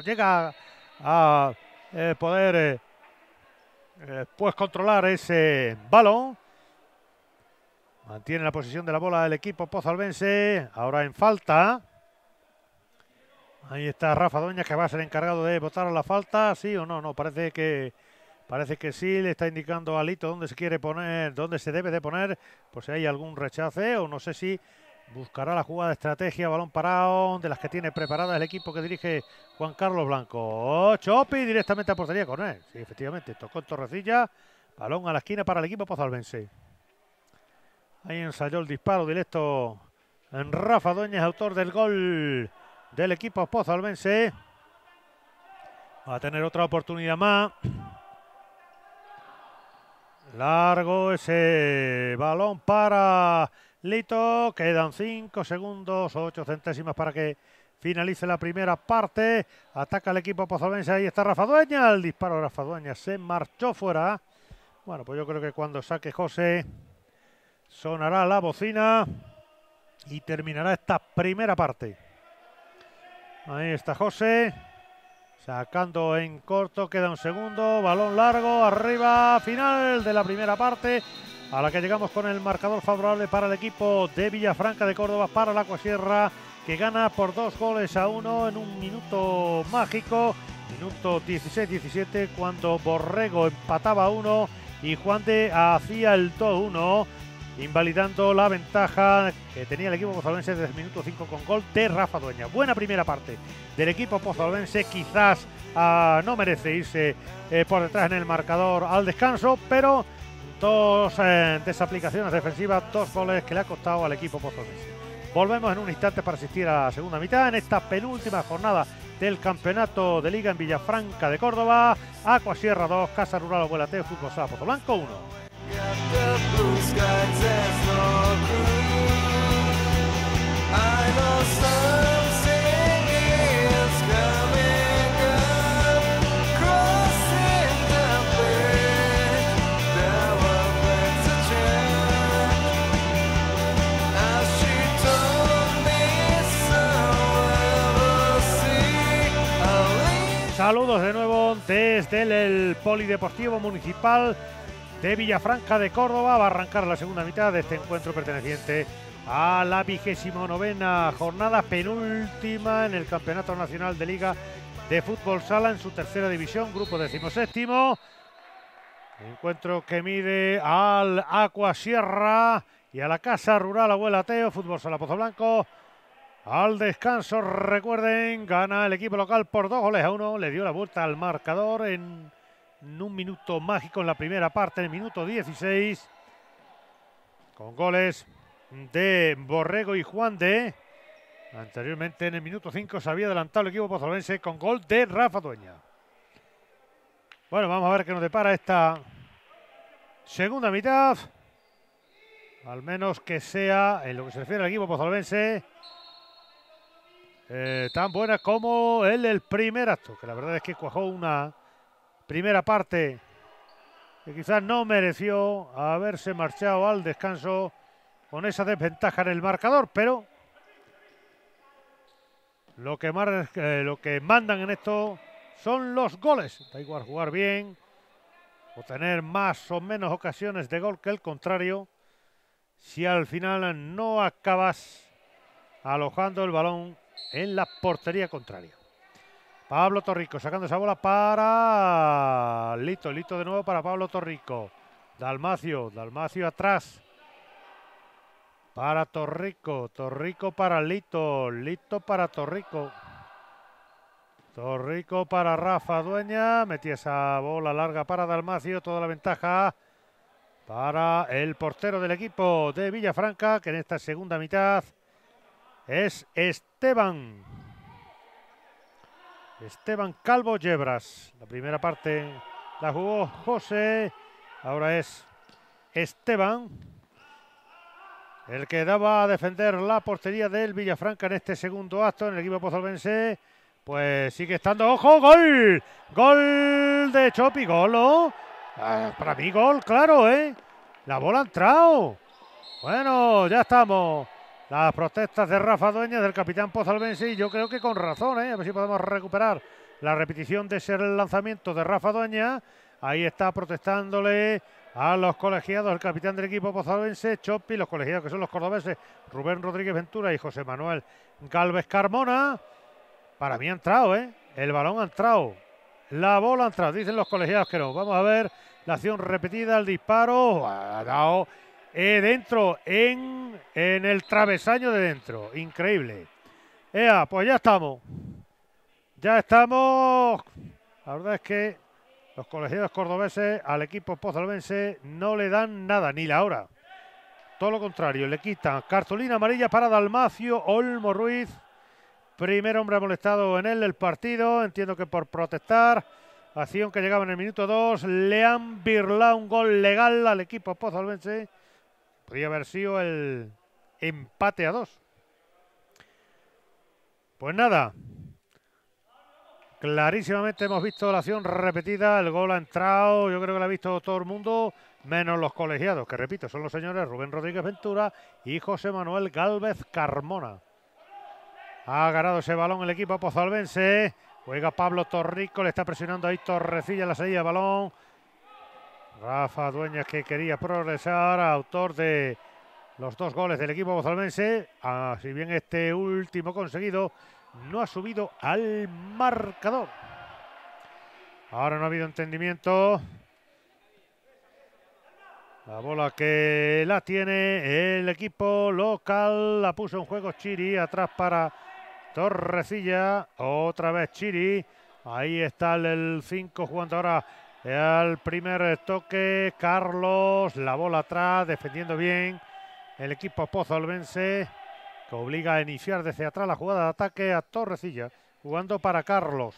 llega a, eh, poder eh, eh, pues controlar ese balón. Mantiene la posición de la bola el equipo pozalbense. Ahora en falta. Ahí está Rafa Doña que va a ser encargado de votar a la falta. ¿Sí o no? No, parece que Parece que sí, le está indicando a Lito dónde se quiere poner, dónde se debe de poner, por si hay algún rechace o no sé si buscará la jugada de estrategia, balón parado, de las que tiene preparada el equipo que dirige Juan Carlos Blanco. Chopi directamente a portería con él. Sí, efectivamente, tocó Torrecilla, balón a la esquina para el equipo pozalbense. Ahí ensayó el disparo directo en Rafa Dóñez, autor del gol del equipo pozalbense. Va a tener otra oportunidad más. Largo ese balón para Lito. Quedan 5 segundos, 8 centésimas para que finalice la primera parte. Ataca el equipo pozolvense. Ahí está Rafa Dueña. El disparo de Rafa Dueña se marchó fuera. Bueno, pues yo creo que cuando saque José sonará la bocina y terminará esta primera parte. Ahí está José. Sacando en corto, queda un segundo, balón largo, arriba, final de la primera parte, a la que llegamos con el marcador favorable para el equipo de Villafranca de Córdoba, para la Cuasierra, que gana por dos goles a uno en un minuto mágico, minuto 16-17, cuando Borrego empataba uno y Juan de hacía el todo uno invalidando la ventaja que tenía el equipo pozolense desde el minuto 5 con gol de Rafa Dueña. Buena primera parte del equipo pozolense, quizás ah, no merece irse eh, por detrás en el marcador al descanso, pero dos eh, desaplicaciones defensivas, dos goles que le ha costado al equipo pozolense. Volvemos en un instante para asistir a la segunda mitad en esta penúltima jornada del Campeonato de Liga en Villafranca de Córdoba. Sierra 2, Casa Rural Abuela Fútbol Sala Pozo Blanco 1. Saludos de nuevo desde el Polideportivo Municipal de Villafranca de Córdoba. Va a arrancar la segunda mitad de este encuentro perteneciente a la vigésimo novena jornada penúltima en el Campeonato Nacional de Liga de Fútbol Sala en su tercera división, grupo decimoséptimo. Encuentro que mide al Acuasierra y a la Casa Rural Abuela Teo, Fútbol Sala Pozo Blanco. Al descanso, recuerden, gana el equipo local por dos goles a uno. Le dio la vuelta al marcador en un minuto mágico en la primera parte, en el minuto 16, con goles de Borrego y Juan de. Anteriormente en el minuto 5 se había adelantado el equipo pozolvense con gol de Rafa Dueña. Bueno, vamos a ver qué nos depara esta segunda mitad. Al menos que sea, en lo que se refiere al equipo pozolense. Eh, tan buena como el, el primer acto, que la verdad es que cuajó una primera parte que quizás no mereció haberse marchado al descanso con esa desventaja en el marcador, pero lo que, eh, lo que mandan en esto son los goles. Da igual jugar bien o tener más o menos ocasiones de gol que el contrario si al final no acabas alojando el balón en la portería contraria. Pablo Torrico sacando esa bola para Lito, Lito de nuevo para Pablo Torrico. Dalmacio, Dalmacio atrás. Para Torrico, Torrico para Lito, Lito para Torrico. Torrico para Rafa Dueña, metía esa bola larga para Dalmacio, toda la ventaja para el portero del equipo de Villafranca, que en esta segunda mitad es Esteban. Esteban Calvo Llebras, La primera parte la jugó José. Ahora es Esteban. El que daba a defender la portería del Villafranca en este segundo acto en el equipo pozolvense. Pues sigue estando. ¡Ojo! ¡Gol! ¡Gol de Chopi! ¡Golo! Ah, para mí, gol, claro, ¿eh? La bola ha entrado. Bueno, ya estamos. Las protestas de Rafa Dueña, del capitán Pozalbense, y yo creo que con razón, ¿eh? a ver si podemos recuperar la repetición de ese lanzamiento de Rafa Dueña. Ahí está protestándole a los colegiados, el capitán del equipo pozalbense, Chopi, los colegiados que son los cordobeses, Rubén Rodríguez Ventura y José Manuel Galvez Carmona. Para mí ha entrado, ¿eh? El balón ha entrado. La bola ha entrado, dicen los colegiados que no. Vamos a ver la acción repetida, el disparo. Ha dado eh, dentro, en, en el travesaño de dentro. Increíble. Ea, pues ya estamos. Ya estamos. La verdad es que los colegiados cordobeses al equipo pozalbense no le dan nada, ni la hora. Todo lo contrario, le quitan cartulina amarilla para Dalmacio Olmo Ruiz. Primer hombre molestado en él el partido, entiendo que por protestar. Acción que llegaba en el minuto 2. Le han un gol legal al equipo pozalbense Podría haber sido el empate a dos. Pues nada. Clarísimamente hemos visto la acción repetida. El gol ha entrado. Yo creo que lo ha visto todo el mundo, menos los colegiados, que repito, son los señores Rubén Rodríguez Ventura y José Manuel Gálvez Carmona. Ha ganado ese balón el equipo pozalbense. Juega Pablo Torrico, le está presionando ahí Torrecilla la salida de balón. Rafa Dueñas que quería progresar, autor de los dos goles del equipo bozalmense. Ah, si bien este último conseguido no ha subido al marcador. Ahora no ha habido entendimiento. La bola que la tiene el equipo local. La puso en juego Chiri. Atrás para Torrecilla. Otra vez Chiri. Ahí está el 5 jugando ahora al primer toque, Carlos, la bola atrás, defendiendo bien el equipo Albense que obliga a iniciar desde atrás la jugada de ataque a Torrecilla, jugando para Carlos.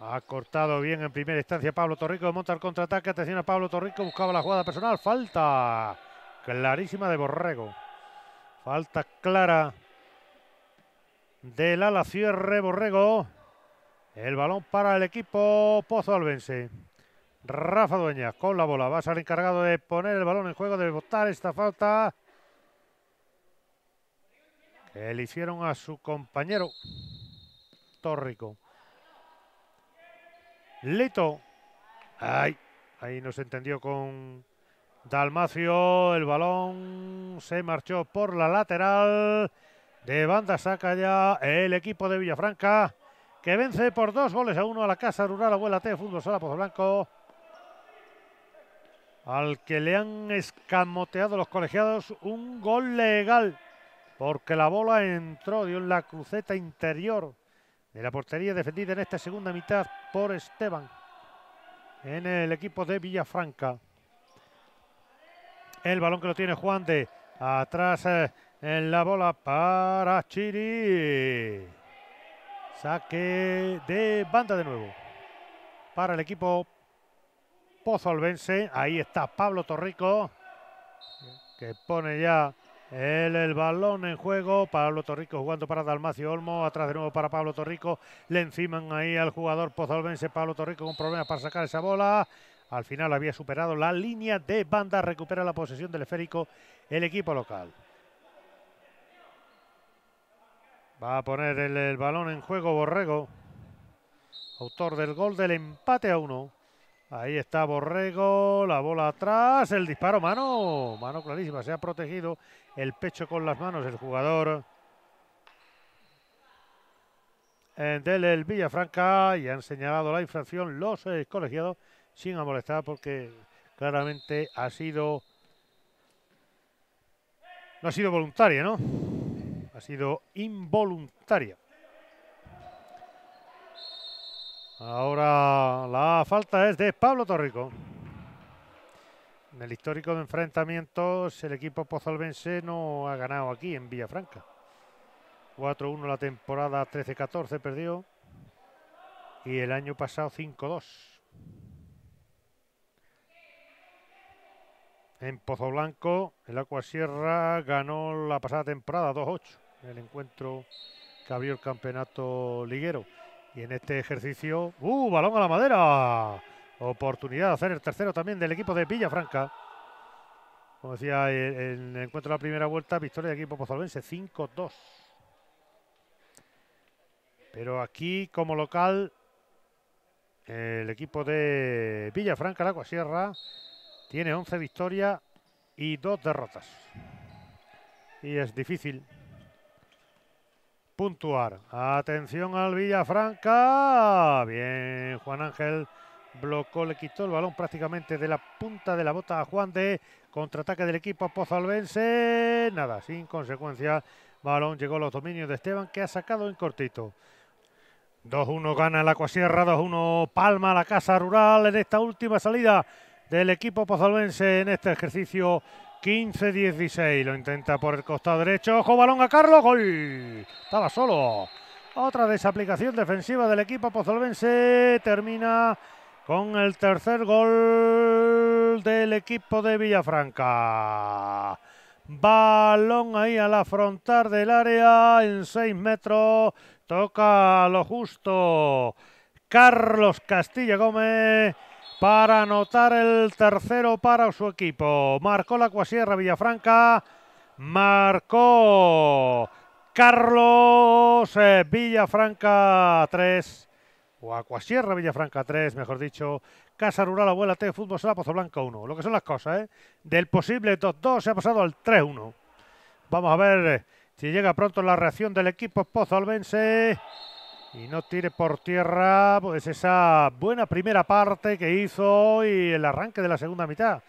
Ha cortado bien en primera instancia Pablo Torrico, monta el contraataque, atención a Pablo Torrico, buscaba la jugada personal, falta clarísima de Borrego. Falta clara del ala cierre Borrego. El balón para el equipo Pozo Albense. Rafa Dueñas con la bola. Va a ser encargado de poner el balón en juego, de botar esta falta. Que le hicieron a su compañero Torrico. Lito. Ay, ahí nos entendió con Dalmacio. El balón se marchó por la lateral. De banda saca ya el equipo de Villafranca que vence por dos goles a uno a la Casa Rural Abuela T, Fútbol Sala Pozo Blanco. Al que le han escamoteado los colegiados un gol legal, porque la bola entró, dio en la cruceta interior de la portería defendida en esta segunda mitad por Esteban en el equipo de Villafranca. El balón que lo tiene Juan de atrás eh, en la bola para Chiri. Saque de banda de nuevo. Para el equipo pozolvense. Ahí está Pablo Torrico. Que pone ya el, balón en juego. Pablo Torrico jugando para Dalmacio Olmo. Atrás de nuevo para Pablo Torrico. Le enciman ahí al jugador pozalvense Pablo Torrico con problemas para sacar esa bola. Al final había superado la línea de banda. Recupera la posesión del esférico el equipo local. Va a poner el, balón en juego Borrego, autor del gol del empate a uno. Ahí está Borrego, la bola atrás, el disparo, mano, mano clarísima, se ha protegido el pecho con las manos el jugador eh, del el Villafranca y han señalado la infracción los colegiados sin amolestar porque claramente ha sido no ha sido voluntaria, ¿no? sido involuntaria. Ahora la falta es de Pablo Torrico. En el histórico de enfrentamientos, el equipo pozolvense no ha ganado aquí en Villafranca. 4-1 la temporada 13-14 perdió y el año pasado 5-2. En Pozo Blanco, el Acuasierra ganó la pasada temporada 2-8 el encuentro que abrió el campeonato liguero. Y en este ejercicio, ¡uh! Balón a la madera. Oportunidad de hacer el tercero también del equipo de Villafranca. Como decía, en el encuentro de la primera vuelta, victoria del equipo pozolvense, 5-2. Pero aquí, como local, el equipo de Villafranca, la Sierra, tiene 11 victorias y 2 derrotas. Y es difícil puntuar. Atención al Villafranca. Bien, Juan Ángel blocó, le quitó el balón prácticamente de la punta de la bota a Juan de contraataque del equipo pozalbense. Nada, sin consecuencia. Balón llegó a los dominios de Esteban que ha sacado en cortito. 2-1 gana la Acuasierra, 2-1 Palma, la Casa Rural en esta última salida del equipo Pozalvense en este ejercicio 15-16. Lo intenta por el costado derecho. Ojo, balón a Carlos. Gol. Estaba solo. Otra desaplicación defensiva del equipo pozolvense. Termina con el tercer gol del equipo de Villafranca. Balón ahí a la frontal del área en 6 metros. Toca lo justo. Carlos Castilla Gómez para anotar el tercero para su equipo. Marcó la Cuasierra Villafranca, marcó Carlos eh, Villafranca 3, o Acuasierra Villafranca 3, mejor dicho, Casa Rural Abuela T, Fútbol Sala Blanca 1. Lo que son las cosas, ¿eh? Del posible 2-2 se ha pasado al 3-1. Vamos a ver eh, si llega pronto la reacción del equipo Pozo Albense y no tire por tierra pues esa buena primera parte que hizo y el arranque de la segunda mitad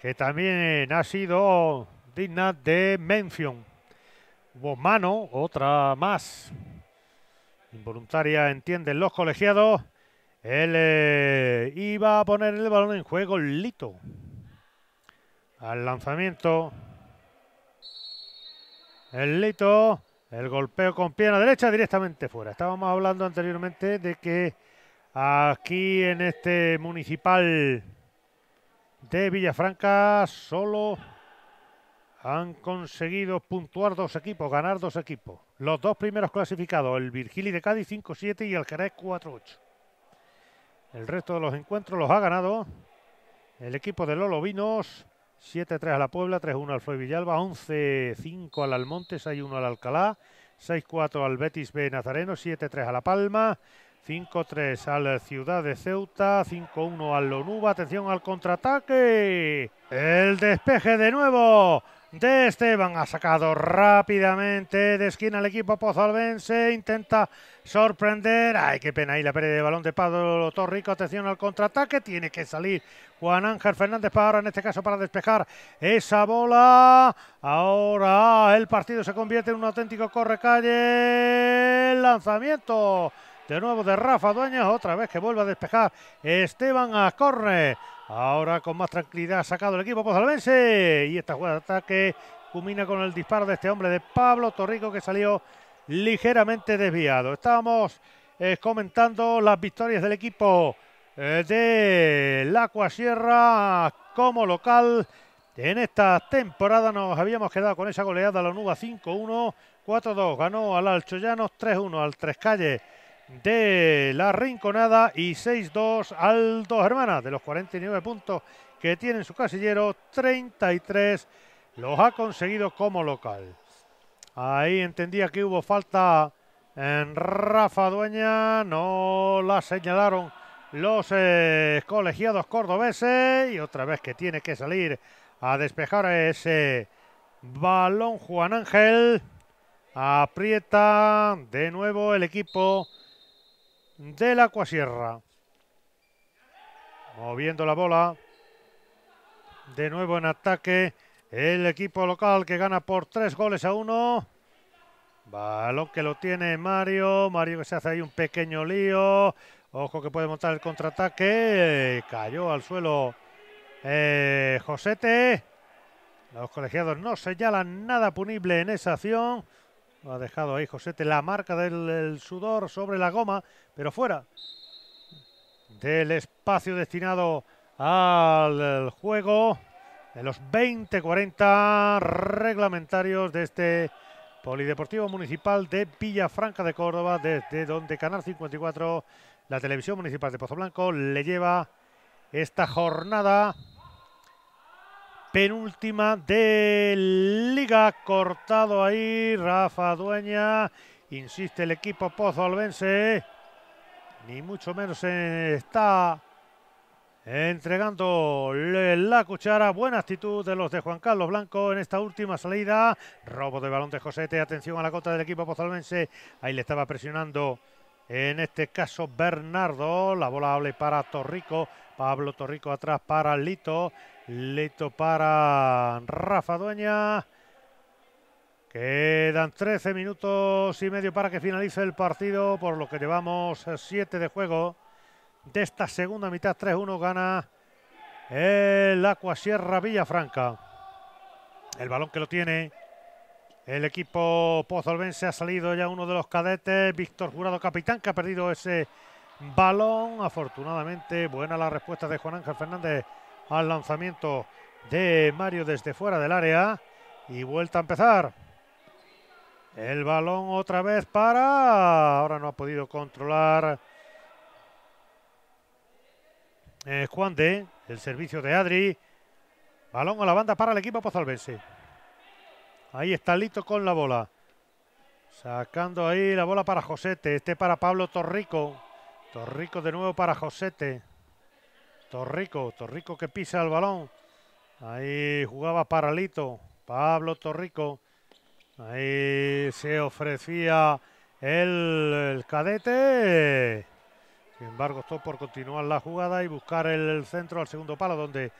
que también ha sido digna de mención. Hubo mano, otra más. Involuntaria, entienden los colegiados. Él eh, iba a poner el balón en juego, Lito. Al lanzamiento. El Lito el golpeo con pierna derecha directamente fuera. Estábamos hablando anteriormente de que aquí en este municipal de Villafranca solo han conseguido puntuar dos equipos, ganar dos equipos. Los dos primeros clasificados, el Virgili de Cádiz 5-7 y el Jerez 4-8. El resto de los encuentros los ha ganado el equipo de Lolo Vinos 7-3 a la Puebla, 3-1 al Floyd Villalba, 11-5 al Almonte, 6-1 al Alcalá, 6-4 al Betis B Nazareno, 7-3 a La Palma, 5-3 al Ciudad de Ceuta, 5-1 al Lonuba, atención al contraataque, el despeje de nuevo de Esteban. Ha sacado rápidamente de esquina el equipo pozolvense. Intenta sorprender. Ay, qué pena ahí la pérdida de balón de Pablo Torrico. Atención al contraataque. Tiene que salir Juan Ángel Fernández para ahora, en este caso, para despejar esa bola. Ahora el partido se convierte en un auténtico corre-calle. Lanzamiento de nuevo de Rafa Dueñas, otra vez que vuelve a despejar Esteban corre Ahora con más tranquilidad ha sacado el equipo pozalvense. Y esta jugada de ataque culmina con el disparo de este hombre de Pablo Torrico que salió ligeramente desviado. Estábamos eh, comentando las victorias del equipo eh, de la Sierra como local. En esta temporada nos habíamos quedado con esa goleada a la Nuba 5-1, 4-2, ganó al Alchoyanos 3-1, al Tres Calles de la Rinconada y 6-2 al Dos Hermanas. De los 49 puntos que tiene en su casillero, 33 los ha conseguido como local. Ahí entendía que hubo falta en Rafa Dueña, no la señalaron los eh, colegiados cordobeses y otra vez que tiene que salir a despejar ese balón Juan Ángel. Aprieta de nuevo el equipo de la Cuasierra. Moviendo la bola. De nuevo en ataque el equipo local que gana por tres goles a uno. Balón que lo tiene Mario. Mario que se hace ahí un pequeño lío. Ojo que puede montar el contraataque. Cayó al suelo eh, Josete. Los colegiados no señalan nada punible en esa acción ha dejado ahí Josete la marca del sudor sobre la goma, pero fuera del espacio destinado al juego de los 20-40 reglamentarios de este Polideportivo Municipal de Villafranca de Córdoba, desde donde Canal 54, la televisión municipal de Pozo Blanco, le lleva esta jornada penúltima de Liga. Cortado ahí Rafa Dueña. Insiste el equipo pozolvense. Ni mucho menos está entregando la cuchara. Buena actitud de los de Juan Carlos Blanco en esta última salida. Robo de balón de Josete. Atención a la cota del equipo pozolvense. Ahí le estaba presionando. En este caso Bernardo, la bola hable para Torrico, Pablo Torrico atrás para Lito. Lito para Rafa Dueña. Quedan 13 minutos y medio para que finalice el partido, por lo que llevamos 7 de juego. De esta segunda mitad, 3-1 gana el Acuasierra Villafranca. El balón que lo tiene el equipo pozolvense ha salido ya uno de los cadetes, Víctor Jurado Capitán, que ha perdido ese balón. Afortunadamente, buena la respuesta de Juan Ángel Fernández al lanzamiento de Mario desde fuera del área. Y vuelta a empezar. El balón otra vez para. Ahora no ha podido controlar eh, Juan de. El servicio de Adri. Balón a la banda para el equipo pozalbense. Ahí está Lito con la bola. Sacando ahí la bola para Josete. Este para Pablo Torrico. Torrico de nuevo para Josete. Torrico, Torrico que pisa el balón. Ahí jugaba Paralito, Pablo Torrico. Ahí se ofrecía el, cadete. Sin embargo, optó por continuar la jugada y buscar el, centro al segundo palo, donde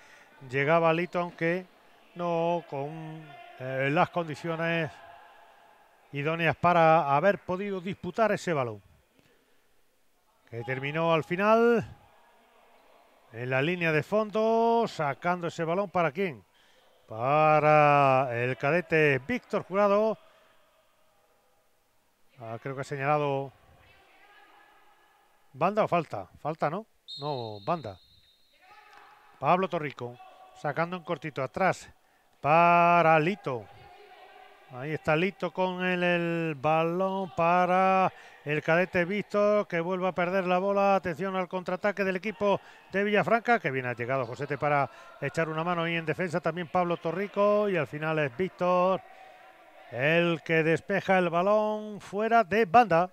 llegaba Lito, aunque no con eh, las condiciones idóneas para haber podido disputar ese balón. Eh, terminó al final en la línea de fondo, sacando ese balón para quién? Para el cadete Víctor Jurado. Ah, creo que ha señalado banda o falta. Falta, ¿no? No, banda. Pablo Torrico, sacando un cortito atrás para Lito. Ahí está listo con el, balón para el cadete Víctor, que vuelve a perder la bola. Atención al contraataque del equipo de Villafranca, que viene ha llegado Josete para echar una mano ahí en defensa. También Pablo Torrico y al final es Víctor el que despeja el balón fuera de banda.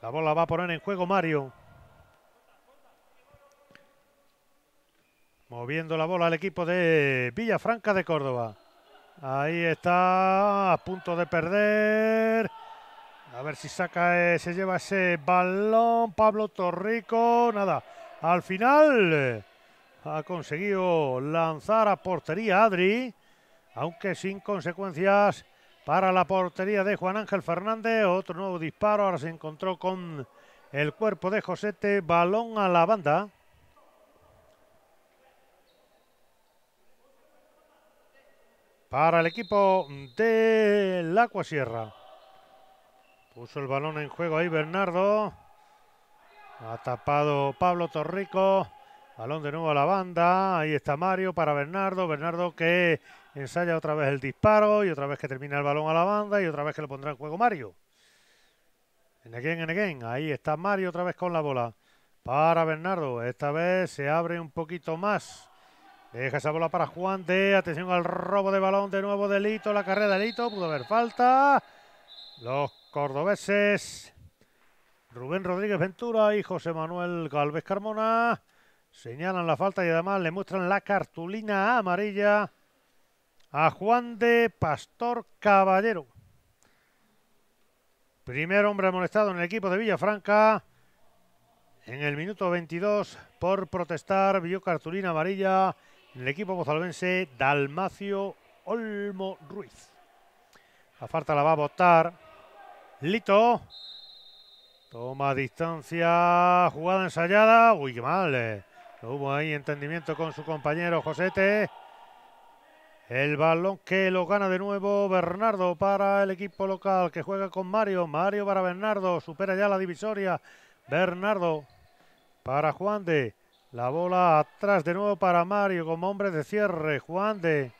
La bola va a poner en juego Mario. Moviendo la bola al equipo de Villafranca de Córdoba. Ahí está, a punto de perder. A ver si saca, e, se lleva ese balón Pablo Torrico. Nada, al final ha conseguido lanzar a portería Adri, aunque sin consecuencias para la portería de Juan Ángel Fernández. Otro nuevo disparo, ahora se encontró con el cuerpo de Josete, balón a la banda. para el equipo de la Acuasierra. Puso el balón en juego ahí Bernardo. Ha tapado Pablo Torrico. Balón de nuevo a la banda. Ahí está Mario para Bernardo. Bernardo que ensaya otra vez el disparo y otra vez que termina el balón a la banda y otra vez que lo pondrá en juego Mario. En again, en again. Ahí está Mario otra vez con la bola. Para Bernardo. Esta vez se abre un poquito más Deja esa bola para Juan de atención al robo de balón de nuevo delito la carrera de Lito, pudo haber falta. Los cordobeses, Rubén Rodríguez Ventura y José Manuel Galvez Carmona señalan la falta y además le muestran la cartulina amarilla a Juan de Pastor Caballero. Primer hombre molestado en el equipo de Villafranca en el minuto 22 por protestar, vio cartulina amarilla el equipo mozalbense Dalmacio Olmo Ruiz. La falta la va a botar Lito. Toma distancia, jugada ensayada. Uy, qué mal. Eh. hubo ahí entendimiento con su compañero Josete. El balón que lo gana de nuevo Bernardo para el equipo local que juega con Mario. Mario para Bernardo. Supera ya la divisoria. Bernardo para Juan de. La bola atrás de nuevo para Mario como hombre de cierre. Juan de...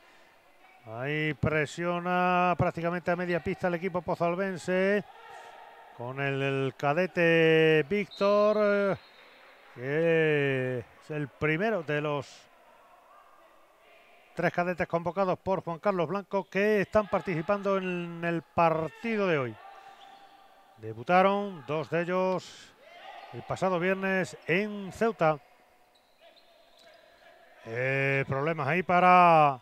Ahí presiona prácticamente a media pista el equipo pozalbense. Con el, cadete Víctor, que es el primero de los tres cadetes convocados por Juan Carlos Blanco que están participando en el partido de hoy. Debutaron dos de ellos el pasado viernes en Ceuta. Eh, problemas ahí para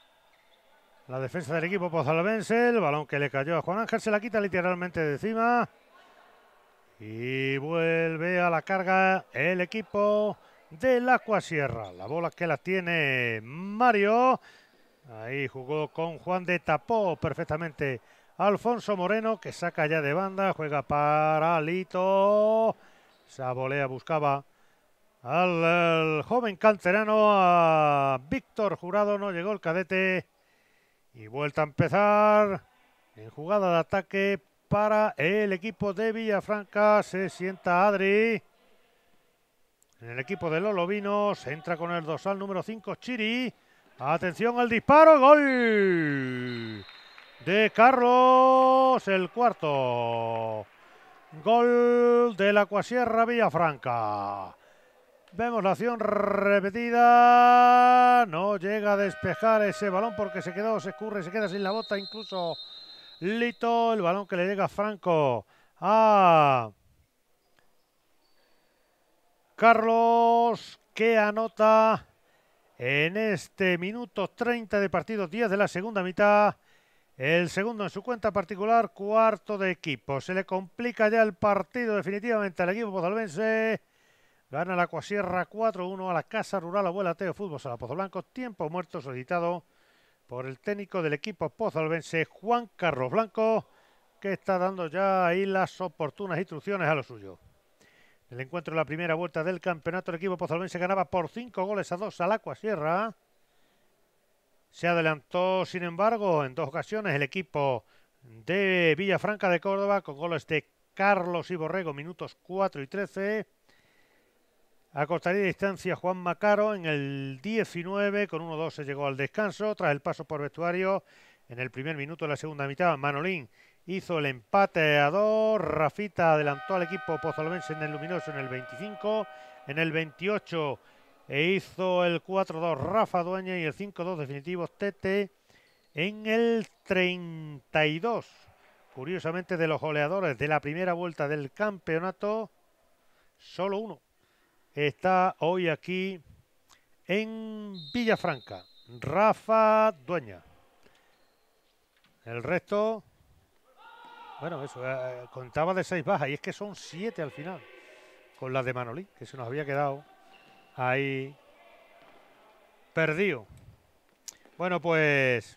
la defensa del equipo pozalbense. El balón que le cayó a Juan Ángel se la quita literalmente de encima. Y vuelve a la carga el equipo de la Cuasierra. La bola que la tiene Mario. Ahí jugó con Juan de Tapó perfectamente Alfonso Moreno, que saca ya de banda, juega para Lito. volea buscaba al, joven canterano, a Víctor Jurado, no llegó el cadete. Y vuelta a empezar en jugada de ataque para el equipo de Villafranca. Se sienta Adri. En el equipo de se entra con el dorsal número 5 Chiri. Atención al disparo, gol de Carlos, el cuarto. Gol de la Cuasierra Villafranca. Vemos la acción repetida. No llega a despejar ese balón porque se quedó, se escurre, se queda sin la bota. Incluso Lito, el balón que le llega a Franco. A Carlos, que anota en este minuto 30 de partido, 10 de la segunda mitad. El segundo en su cuenta particular, cuarto de equipo. Se le complica ya el partido definitivamente al equipo pozalbense Gana la Cuasierra 4-1 a la Casa Rural Abuela Teo Fútbol Sala Pozo Blanco. Tiempo muerto solicitado por el técnico del equipo pozolvense Juan Carlos Blanco, que está dando ya ahí las oportunas instrucciones a lo suyo. El encuentro de la primera vuelta del campeonato, el equipo pozalbense ganaba por 5 goles a 2 a la Cuasierra. Se adelantó, sin embargo, en dos ocasiones el equipo de Villafranca de Córdoba con goles de Carlos y minutos 4 y 13 Acostaría distancia Juan Macaro en el 19, con 1-2 se llegó al descanso. Tras el paso por vestuario, en el primer minuto de la segunda mitad, Manolín hizo el empate a 2. Rafita adelantó al equipo pozolvense en el luminoso en el 25. En el 28 e hizo el 4-2 Rafa Dueña y el 5-2 definitivo Tete en el 32. Curiosamente, de los goleadores de la primera vuelta del campeonato, solo uno está hoy aquí en Villafranca. Rafa Dueña. El resto, bueno, eso, eh, contaba de seis bajas y es que son siete al final, con las de Manolí, que se nos había quedado ahí perdido. Bueno, pues...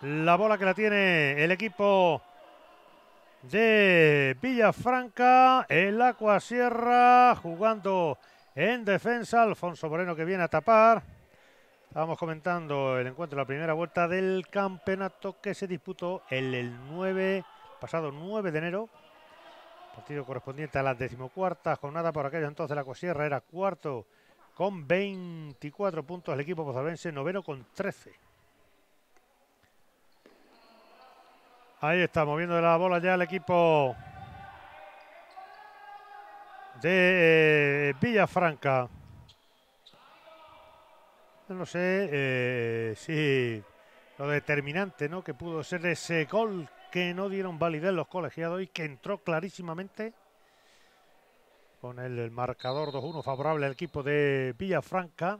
La bola que la tiene el equipo de Villafranca, el Acuasierra jugando en defensa, Alfonso Moreno que viene a tapar. Estábamos comentando el encuentro, la primera vuelta del campeonato que se disputó el, 9, pasado 9 de enero. Partido correspondiente a la decimocuarta jornada por aquello entonces la Acuasierra era cuarto con 24 puntos, el equipo pozalbense noveno con 13. Ahí está, moviendo la bola ya el equipo de eh, Villafranca. No sé eh, si lo determinante ¿no? que pudo ser ese gol que no dieron validez los colegiados y que entró clarísimamente con el marcador 2-1 favorable al equipo de Villafranca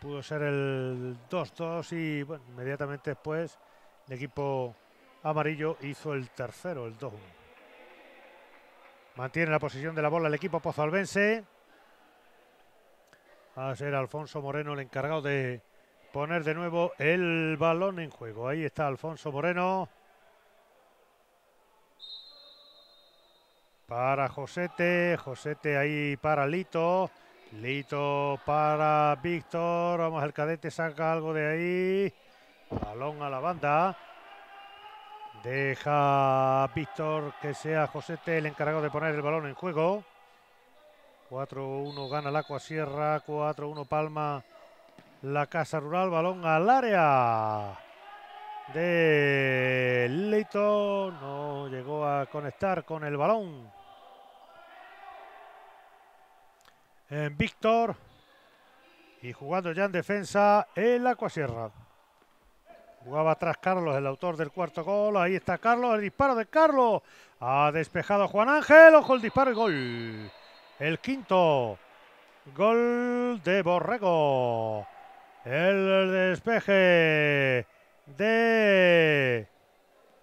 pudo ser el 2-2 y inmediatamente después el equipo amarillo hizo el tercero, el 2-1. Mantiene la posición de la bola el equipo pozalbense. Va a ser Alfonso Moreno el encargado de poner de nuevo el balón en juego. Ahí está Alfonso Moreno. Para Josete, Josete ahí para Lito. Lito para Víctor. Vamos, el cadete saca algo de ahí. Balón a la banda. Deja Víctor que sea José el encargado de poner el balón en juego. 4-1 gana la Sierra. 4-1 Palma. La Casa Rural. Balón al área de Lito. No llegó a conectar con el balón. Víctor y jugando ya en defensa el Acuasierra. Jugaba atrás Carlos, el autor del cuarto gol. Ahí está Carlos, el disparo de Carlos. Ha despejado Juan Ángel. Ojo, el disparo y gol. El quinto gol de Borrego. El despeje de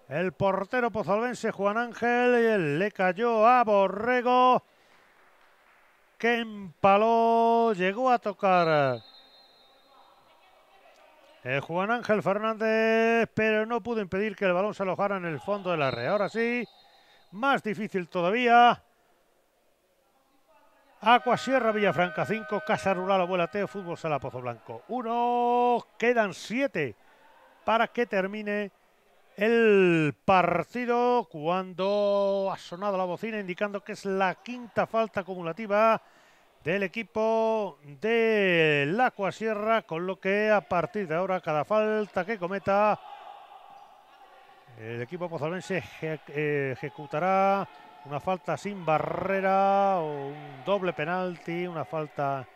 el portero pozalbense Juan Ángel. Le cayó a Borrego que empaló, llegó a tocar el eh, Juan Ángel Fernández, pero no pudo impedir que el balón se alojara en el fondo de la red. Ahora sí, más difícil todavía. Acuasierra Villafranca 5, Casa Rural Abuelateo, Fútbol Sala Pozo Blanco 1. Quedan 7 para que termine el partido cuando ha sonado la bocina indicando que es la quinta falta acumulativa del equipo de la Cuasierra, con lo que a partir de ahora cada falta que cometa el equipo pozolense eh, ejecutará una falta sin barrera o un doble penalti, una falta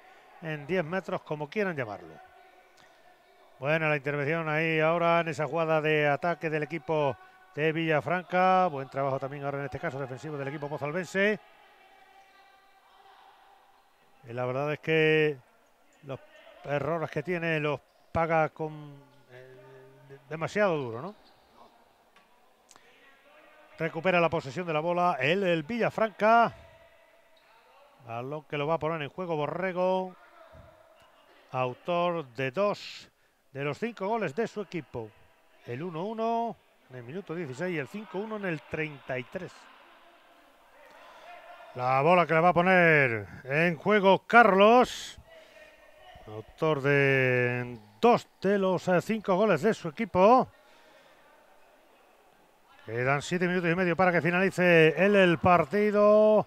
en 10 metros, como quieran llamarlo. Buena la intervención ahí ahora en esa jugada de ataque del equipo de Villafranca. Buen trabajo también ahora en este caso defensivo del equipo mozalbense. Y eh, la verdad es que los errores que tiene los paga con eh, demasiado duro, ¿no? Recupera la posesión de la bola el Villafranca. Balón que lo va a poner en juego Borrego. Autor de dos de los cinco goles de su equipo. El 1-1 en el minuto 16 y el 5-1 en el 33. La bola que le va a poner en juego Carlos, autor de dos de los eh, cinco goles de su equipo. Quedan siete minutos y medio para que finalice el partido.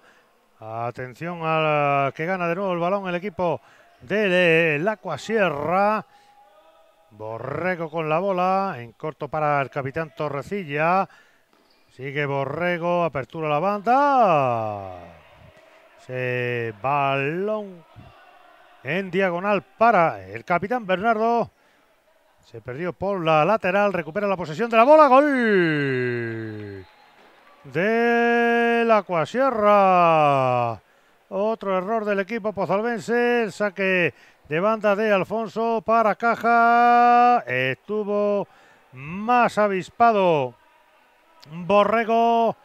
Atención a... Eh, que gana de nuevo el balón el equipo de eh, la Sierra. Borrego con la bola, en corto para el capitán Torrecilla. Sigue Borrego, apertura la banda. Se balón en diagonal para el capitán Bernardo. Se perdió por la lateral, recupera la posesión de la bola, gol de la Cuasierra. Otro error del equipo pozalbense, saque de banda de Alfonso para Caja. Estuvo más avispado Borrego,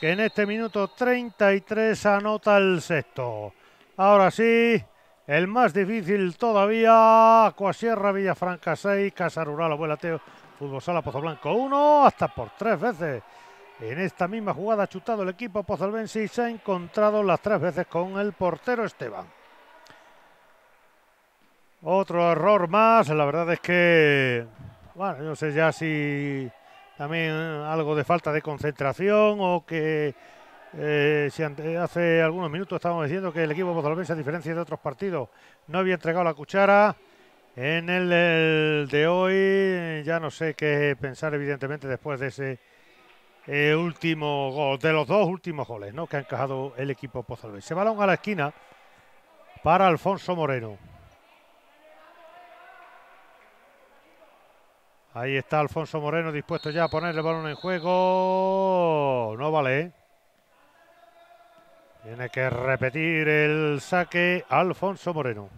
que en este minuto 33 anota el sexto. Ahora sí, el más difícil todavía, Acuasierra, Villafranca 6, Casa Rural, Teo, Fútbol Sala, Pozo Blanco 1, hasta por tres veces. En esta misma jugada ha chutado el equipo Pozalbensi y se ha encontrado las tres veces con el portero Esteban. Otro error más, la verdad es que, bueno, no sé ya si también algo de falta de concentración o que eh, si hace algunos minutos estábamos diciendo que el equipo a diferencia de otros partidos, no había entregado la cuchara. En el, de hoy ya no sé qué pensar, evidentemente, después de ese eh, último gol, de los dos últimos goles ¿no? que ha encajado el equipo Se Balón a la esquina para Alfonso Moreno. Ahí está Alfonso Moreno dispuesto ya a ponerle balón en juego. No vale. Tiene que repetir el saque Alfonso Moreno.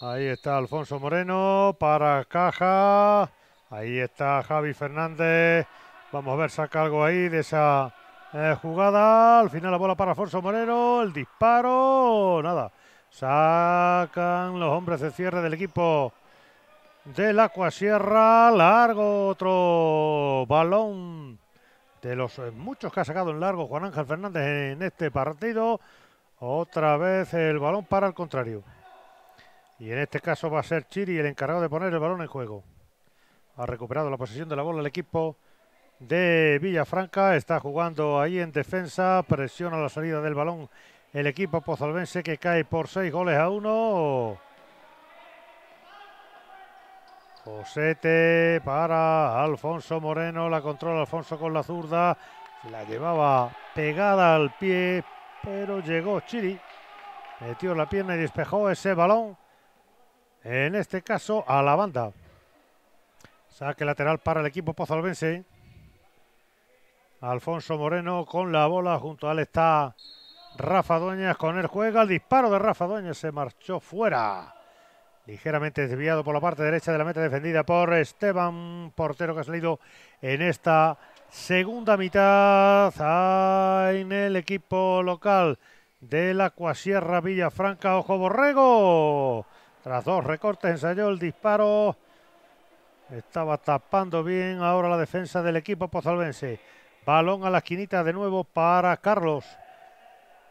Ahí está Alfonso Moreno para Caja. Ahí está Javi Fernández. Vamos a ver, saca algo ahí de esa eh, jugada. Al final la bola para Alfonso Moreno. El disparo. Nada. Sacan los hombres de cierre del equipo del Acuasierra. Largo otro balón de los muchos que ha sacado en largo Juan Ángel Fernández en este partido. Otra vez el balón para el contrario. Y en este caso va a ser Chiri el encargado de poner el balón en juego. Ha recuperado la posesión de la bola el equipo de Villafranca. Está jugando ahí en defensa. Presiona la salida del balón el equipo pozalbense que cae por seis goles a uno. Josete para Alfonso Moreno, la controla Alfonso con la zurda, la llevaba pegada al pie, pero llegó Chiri, metió la pierna y despejó ese balón, en este caso a la banda. Saque lateral para el equipo pozalbense. Alfonso Moreno con la bola, junto al está Rafa Doñas con el juega. El disparo de Rafa Doñas se marchó fuera. Ligeramente desviado por la parte derecha de la meta defendida por Esteban, portero que ha salido en esta segunda mitad ah, en el equipo local de la Cuasierra Villafranca. Ojo Borrego. Tras dos recortes ensayó el disparo. Estaba tapando bien ahora la defensa del equipo pozalvense... Balón a la esquinita de nuevo para Carlos.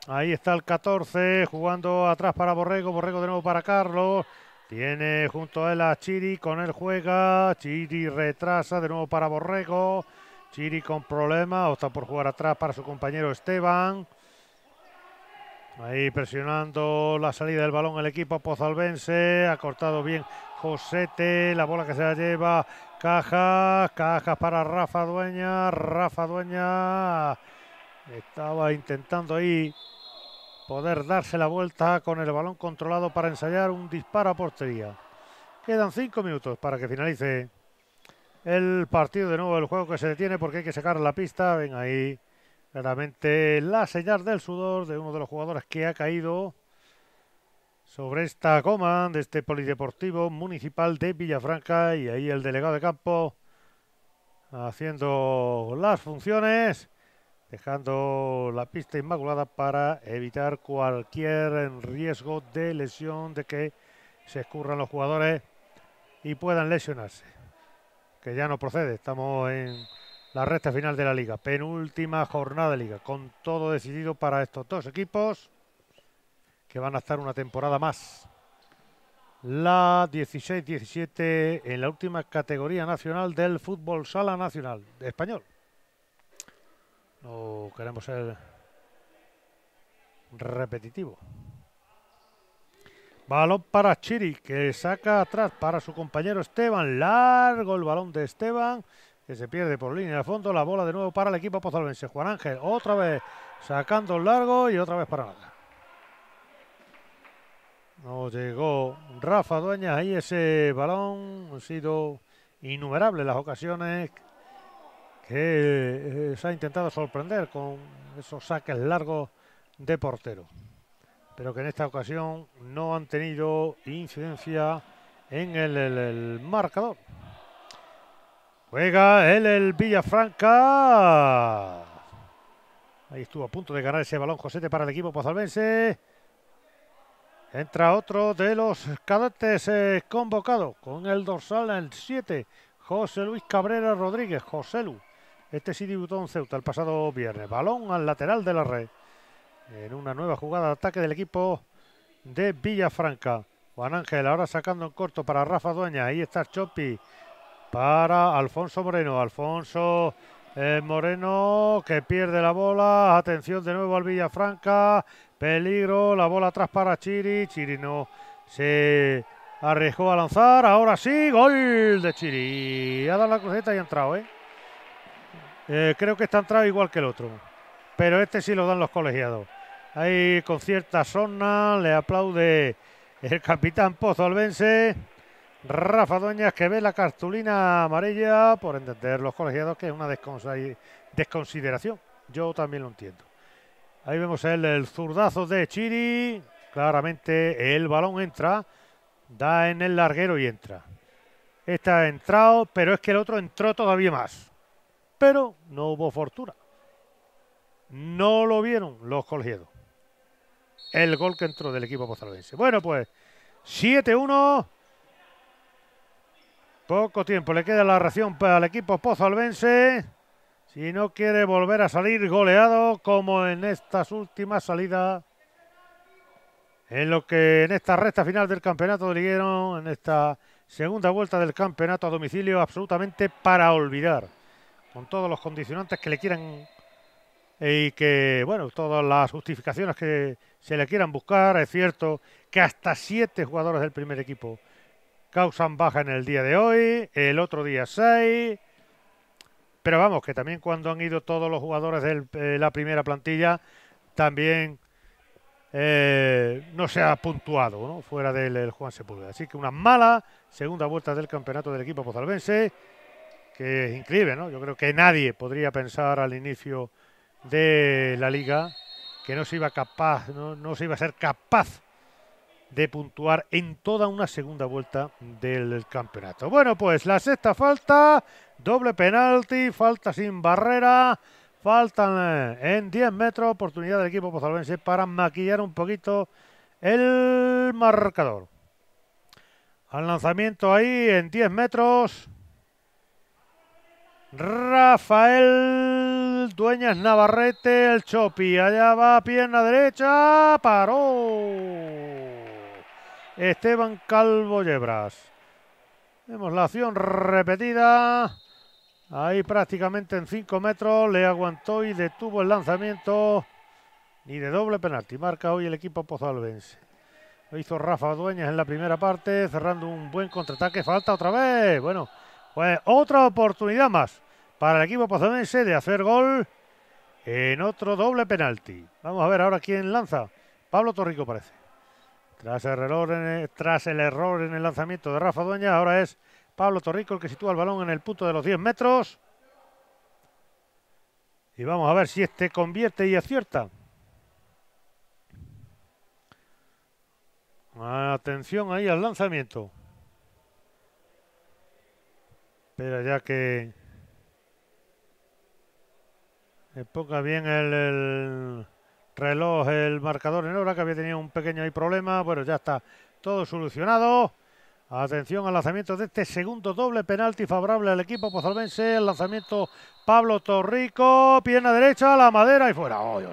Ahí está el 14, jugando atrás para Borrego, Borrego de nuevo para Carlos. Tiene junto a él a Chiri, con él juega. Chiri retrasa de nuevo para Borrego. Chiri con problemas, opta por jugar atrás para su compañero Esteban. Ahí presionando la salida del balón el equipo pozalbense. Ha cortado bien Josete, la bola que se la lleva. caja. caja para Rafa Dueña, Rafa Dueña estaba intentando ahí poder darse la vuelta con el balón controlado para ensayar un disparo a portería. Quedan cinco minutos para que finalice el partido de nuevo, el juego que se detiene porque hay que sacar la pista. Ven ahí claramente la señal del sudor de uno de los jugadores que ha caído sobre esta coma de este polideportivo municipal de Villafranca y ahí el delegado de campo haciendo las funciones dejando la pista inmaculada para evitar cualquier riesgo de lesión, de que se escurran los jugadores y puedan lesionarse, que ya no procede, estamos en la recta final de la liga, penúltima jornada de liga, con todo decidido para estos dos equipos que van a estar una temporada más. La 16-17 en la última categoría nacional del fútbol sala nacional español. No queremos ser repetitivo. Balón para Chiri, que saca atrás para su compañero Esteban. Largo el balón de Esteban, que se pierde por línea de fondo. La bola de nuevo para el equipo pozalvense. Juan Ángel, otra vez sacando largo y otra vez para nada. No llegó Rafa dueña Ahí ese balón. Han sido innumerables las ocasiones que eh, se ha intentado sorprender con esos saques largos de portero, pero que en esta ocasión no han tenido incidencia en el, marcador. Juega él el Villafranca. Ahí estuvo a punto de ganar ese balón Josete para el equipo pozalbense. Entra otro de los cadetes eh, convocados con el dorsal en el 7, José Luis Cabrera Rodríguez, José Luis. Este sí debutó en Ceuta el pasado viernes. Balón al lateral de la red. En una nueva jugada de ataque del equipo de Villafranca. Juan Ángel ahora sacando en corto para Rafa Dueña. Ahí está Chopi para Alfonso Moreno. Alfonso eh, Moreno que pierde la bola. Atención de nuevo al Villafranca. Peligro. La bola atrás para Chiri. Chiri no se arriesgó a lanzar. Ahora sí. Gol de Chiri. Ha dado la cruceta y ha entrado, ¿eh? Eh, creo que está entrado igual que el otro, pero este sí lo dan los colegiados. Ahí con cierta zona le aplaude el capitán Pozo Albense. Rafa Doñas que ve la cartulina amarilla por entender los colegiados que es una desconsideración. Yo también lo entiendo. Ahí vemos el, el zurdazo de Chiri. Claramente el balón entra, da en el larguero y entra. Está entrado, pero es que el otro entró todavía más pero no hubo fortuna. No lo vieron los colgidos. El gol que entró del equipo pozalvense. Bueno, pues 7-1. Poco tiempo le queda la ración para el equipo pozalvense. Si no quiere volver a salir goleado como en estas últimas salidas. En lo que en esta recta final del campeonato de en esta segunda vuelta del campeonato a domicilio, absolutamente para olvidar con todos los condicionantes que le quieran eh, y que, bueno, todas las justificaciones que se le quieran buscar. Es cierto que hasta siete jugadores del primer equipo causan baja en el día de hoy, el otro día seis. Pero vamos, que también cuando han ido todos los jugadores de eh, la primera plantilla, también eh, no se ha puntuado fuera del, Juan Sepúlveda. Así que una mala segunda vuelta del campeonato del equipo pozalbense que es increíble, ¿no? Yo creo que nadie podría pensar al inicio de la liga que no se iba a ser capaz de puntuar en toda una segunda vuelta del campeonato. Bueno, pues la sexta falta, doble penalti, falta sin barrera, faltan eh, en 10 metros, oportunidad del equipo pozalvense para maquillar un poquito el marcador. Al lanzamiento ahí en 10 metros, Rafael Dueñas Navarrete, el Chopi. Allá va, pierna derecha, paró. Esteban Calvo Yebras. Vemos la acción repetida. Ahí prácticamente en 5 metros le aguantó y detuvo el lanzamiento. Ni de doble penalti. Marca hoy el equipo pozalbense. Lo hizo Rafa Dueñas en la primera parte, cerrando un buen contraataque. Falta otra vez. Bueno, pues otra oportunidad más para el equipo pozomense de hacer gol en otro doble penalti. Vamos a ver ahora quién lanza. Pablo Torrico parece. Tras el, tras el error en el lanzamiento de Rafa Dueña, ahora es Pablo Torrico el que sitúa el balón en el punto de los 10 metros. Y vamos a ver si este convierte y acierta. Atención ahí al lanzamiento. Espera ya que... ponga bien el, reloj, el marcador en hora, que había tenido un pequeño problema. Bueno, ya está todo solucionado. Atención al lanzamiento de este segundo doble penalti favorable al equipo pozalbense. El lanzamiento Pablo Torrico, pierna derecha, a la madera y fuera. ¡Oy,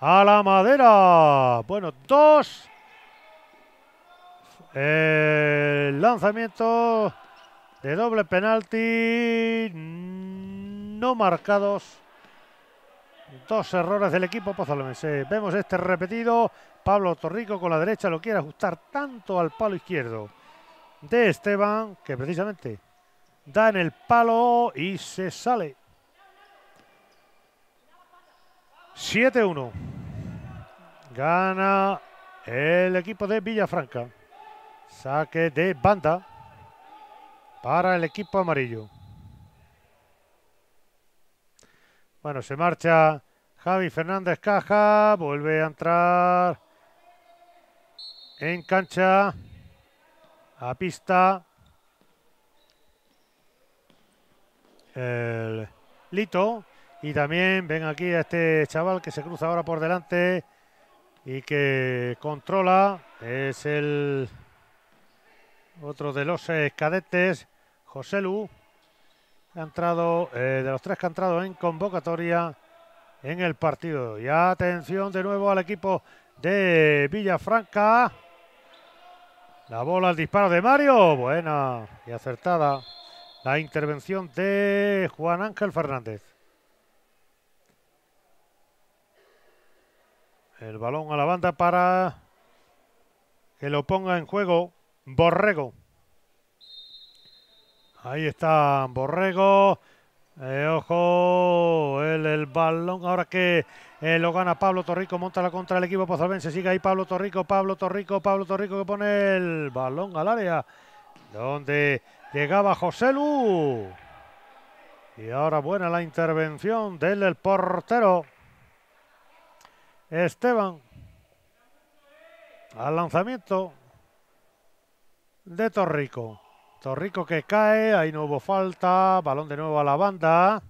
A la madera. Bueno, dos. El lanzamiento de doble penalti no marcados. Dos errores del equipo pozolemense. Eh, vemos este repetido. Pablo Torrico con la derecha lo quiere ajustar tanto al palo izquierdo de Esteban que precisamente da en el palo y se sale. 7-1. Gana el equipo de Villafranca. Saque de banda para el equipo amarillo. Bueno, se marcha Javi Fernández Caja, vuelve a entrar en cancha, a pista. El Lito y también ven aquí a este chaval que se cruza ahora por delante y que controla. Es el otro de los eh, cadetes José Lu, ha entrado, eh, de los tres que han entrado en convocatoria en el partido. Y atención de nuevo al equipo de Villafranca. La bola al disparo de Mario. Buena y acertada la intervención de Juan Ángel Fernández. El balón a la banda para que lo ponga en juego Borrego. Ahí está Borrego. Eh, ojo, el, balón. Ahora que eh, lo gana Pablo Torrico, monta la contra el equipo se Sigue ahí Pablo Torrico, Pablo Torrico, Pablo Torrico que pone el balón al área. Donde llegaba José Lu. Y ahora buena la intervención del portero. Esteban. Al lanzamiento de Torrico. Torrico que cae, ahí no hubo falta, balón de nuevo a la banda.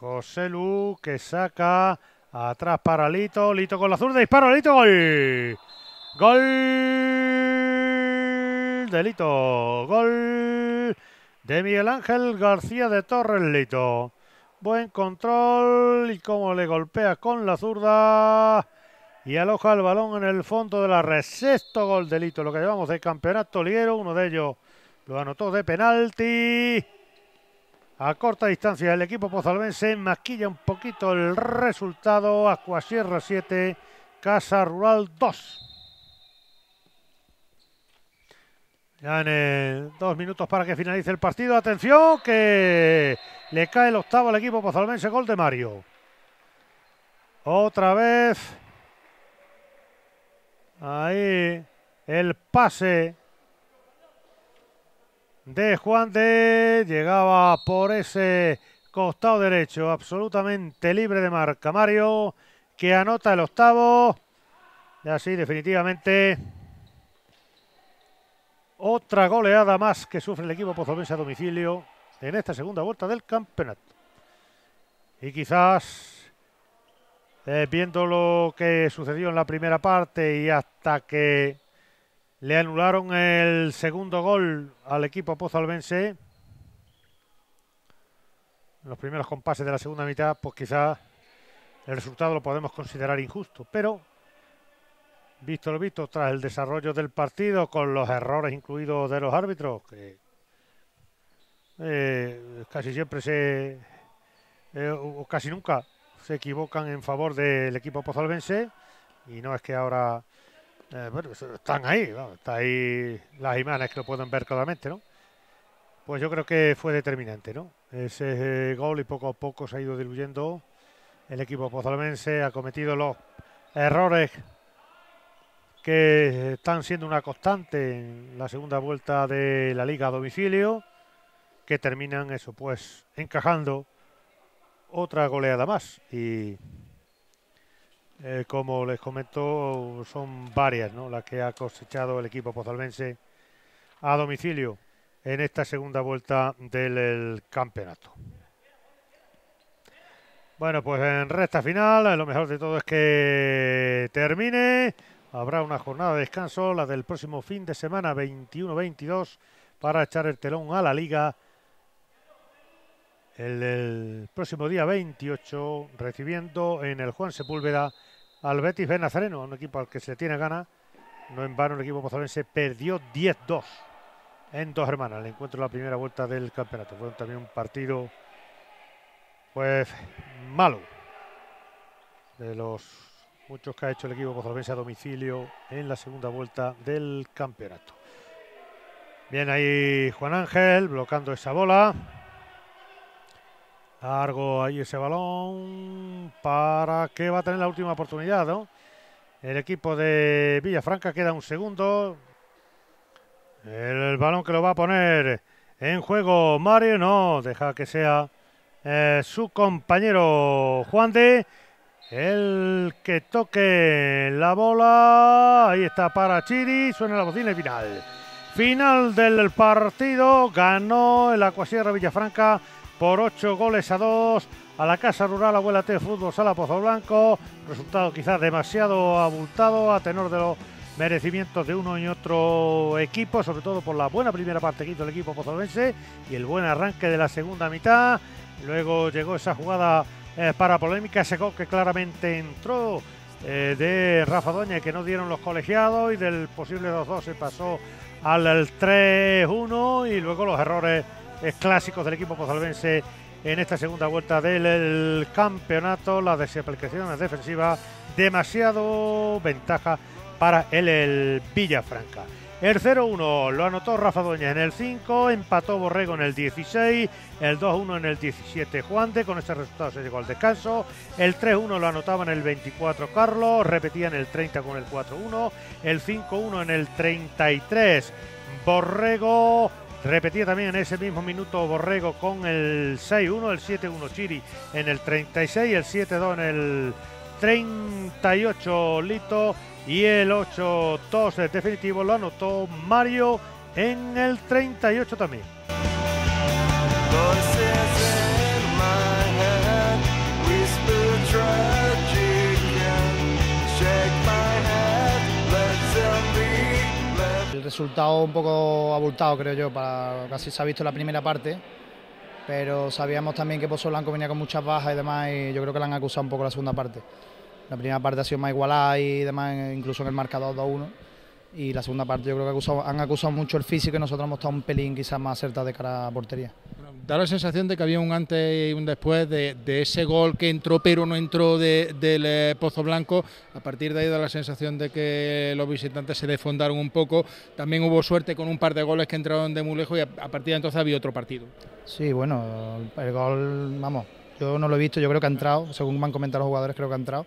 José Lu que saca atrás para Lito, Lito con la zurda, disparo, Lito, gol. Gol de Lito, gol de Miguel Ángel García de Torres Lito. Buen control y cómo le golpea con la zurda y aloja el balón en el fondo de la red. Sexto gol delito, lo que llevamos de campeonato ligero. Uno de ellos lo anotó de penalti. A corta distancia el equipo pozalbense maquilla un poquito el resultado. Acuasierra 7, Casa Rural 2. Ya en eh, dos minutos para que finalice el partido. Atención que le cae el octavo al equipo pozalbense. Gol de Mario. Otra vez Ahí el pase de Juan de llegaba por ese costado derecho, absolutamente libre de marca. Mario que anota el octavo. Y así definitivamente otra goleada más que sufre el equipo pozolense a domicilio en esta segunda vuelta del campeonato. Y quizás eh, viendo lo que sucedió en la primera parte y hasta que le anularon el segundo gol al equipo pozalbense, en los primeros compases de la segunda mitad, pues quizás el resultado lo podemos considerar injusto, pero visto lo visto, tras el desarrollo del partido, con los errores incluidos de los árbitros, que eh, casi siempre se, eh, o casi nunca se equivocan en favor del equipo pozalbense y no es que ahora eh, están ahí, Están ahí las imágenes que lo pueden ver claramente, ¿no? Pues yo creo que fue determinante, ¿no? Ese eh, gol y poco a poco se ha ido diluyendo. El equipo pozalbense ha cometido los errores que están siendo una constante en la segunda vuelta de la liga a domicilio, que terminan eso, pues encajando otra goleada más y eh, como les comento son varias las que ha cosechado el equipo pozalmense a domicilio en esta segunda vuelta del campeonato. Bueno, pues en recta final, lo mejor de todo es que termine. Habrá una jornada de descanso, la del próximo fin de semana 21-22, para echar el telón a la liga el, próximo día 28, recibiendo en el Juan Sepúlveda al Betis Benazareno, un equipo al que se tiene gana. No en vano el equipo mozalense perdió 10-2 en dos hermanas, el encuentro de la primera vuelta del campeonato. Fue también un partido, pues, malo. De los muchos que ha hecho el equipo mozalense a domicilio en la segunda vuelta del campeonato. Bien ahí Juan Ángel, bloqueando esa bola. Largo ahí ese balón para que va a tener la última oportunidad, El equipo de Villafranca queda un segundo. El balón que lo va a poner en juego Mario, no, deja que sea eh, su compañero Juan de el que toque la bola. Ahí está para Chiri, suena la bocina y final. Final del partido, ganó el Acuasierra Villafranca por 8 goles a 2 a la Casa Rural Abuela T Fútbol Sala Pozo Blanco. Resultado quizás demasiado abultado a tenor de los merecimientos de uno y otro equipo, sobre todo por la buena primera parte del el equipo pozolense y el buen arranque de la segunda mitad. Luego llegó esa jugada eh, para polémica, ese gol que claramente entró eh, de Rafa Doña que no dieron los colegiados y del posible 2-2 se pasó al 3-1 y luego los errores clásicos del equipo cozalbense... en esta segunda vuelta del campeonato. Las desaplicaciones defensiva... demasiado ventaja para el, el Villafranca. El 0-1 lo anotó Rafa Doña en el 5, empató Borrego en el 16, el 2-1 en el 17 Juan de, con este resultado se llegó al descanso, el 3-1 lo anotaba en el 24 Carlos, repetía en el 30 con el 4-1, el 5-1 en el 33 Borrego, Repetía también en ese mismo minuto Borrego con el 6-1, el 7-1 Chiri en el 36, el 7-2 en el 38 Lito y el 8-2 definitivo lo anotó Mario en el 38 también. El resultado un poco abultado, creo yo, para casi se ha visto la primera parte, pero sabíamos también que Pozo Blanco venía con muchas bajas y demás, y yo creo que la han acusado un poco la segunda parte. La primera parte ha sido más igualada y demás, incluso en el marcador 2-1 y la segunda parte yo creo que han acusado mucho el físico y nosotros hemos estado un pelín quizás más cerca de cara a portería. da la sensación de que había un antes y un después de, ese gol que entró pero no entró del eh, Pozo Blanco. A partir de ahí da la sensación de que los visitantes se desfondaron un poco. También hubo suerte con un par de goles que entraron de muy lejos y a, a partir de entonces había otro partido. Sí, bueno, el gol, vamos, yo no lo he visto, yo creo que ha entrado, según me han comentado los jugadores, creo que ha entrado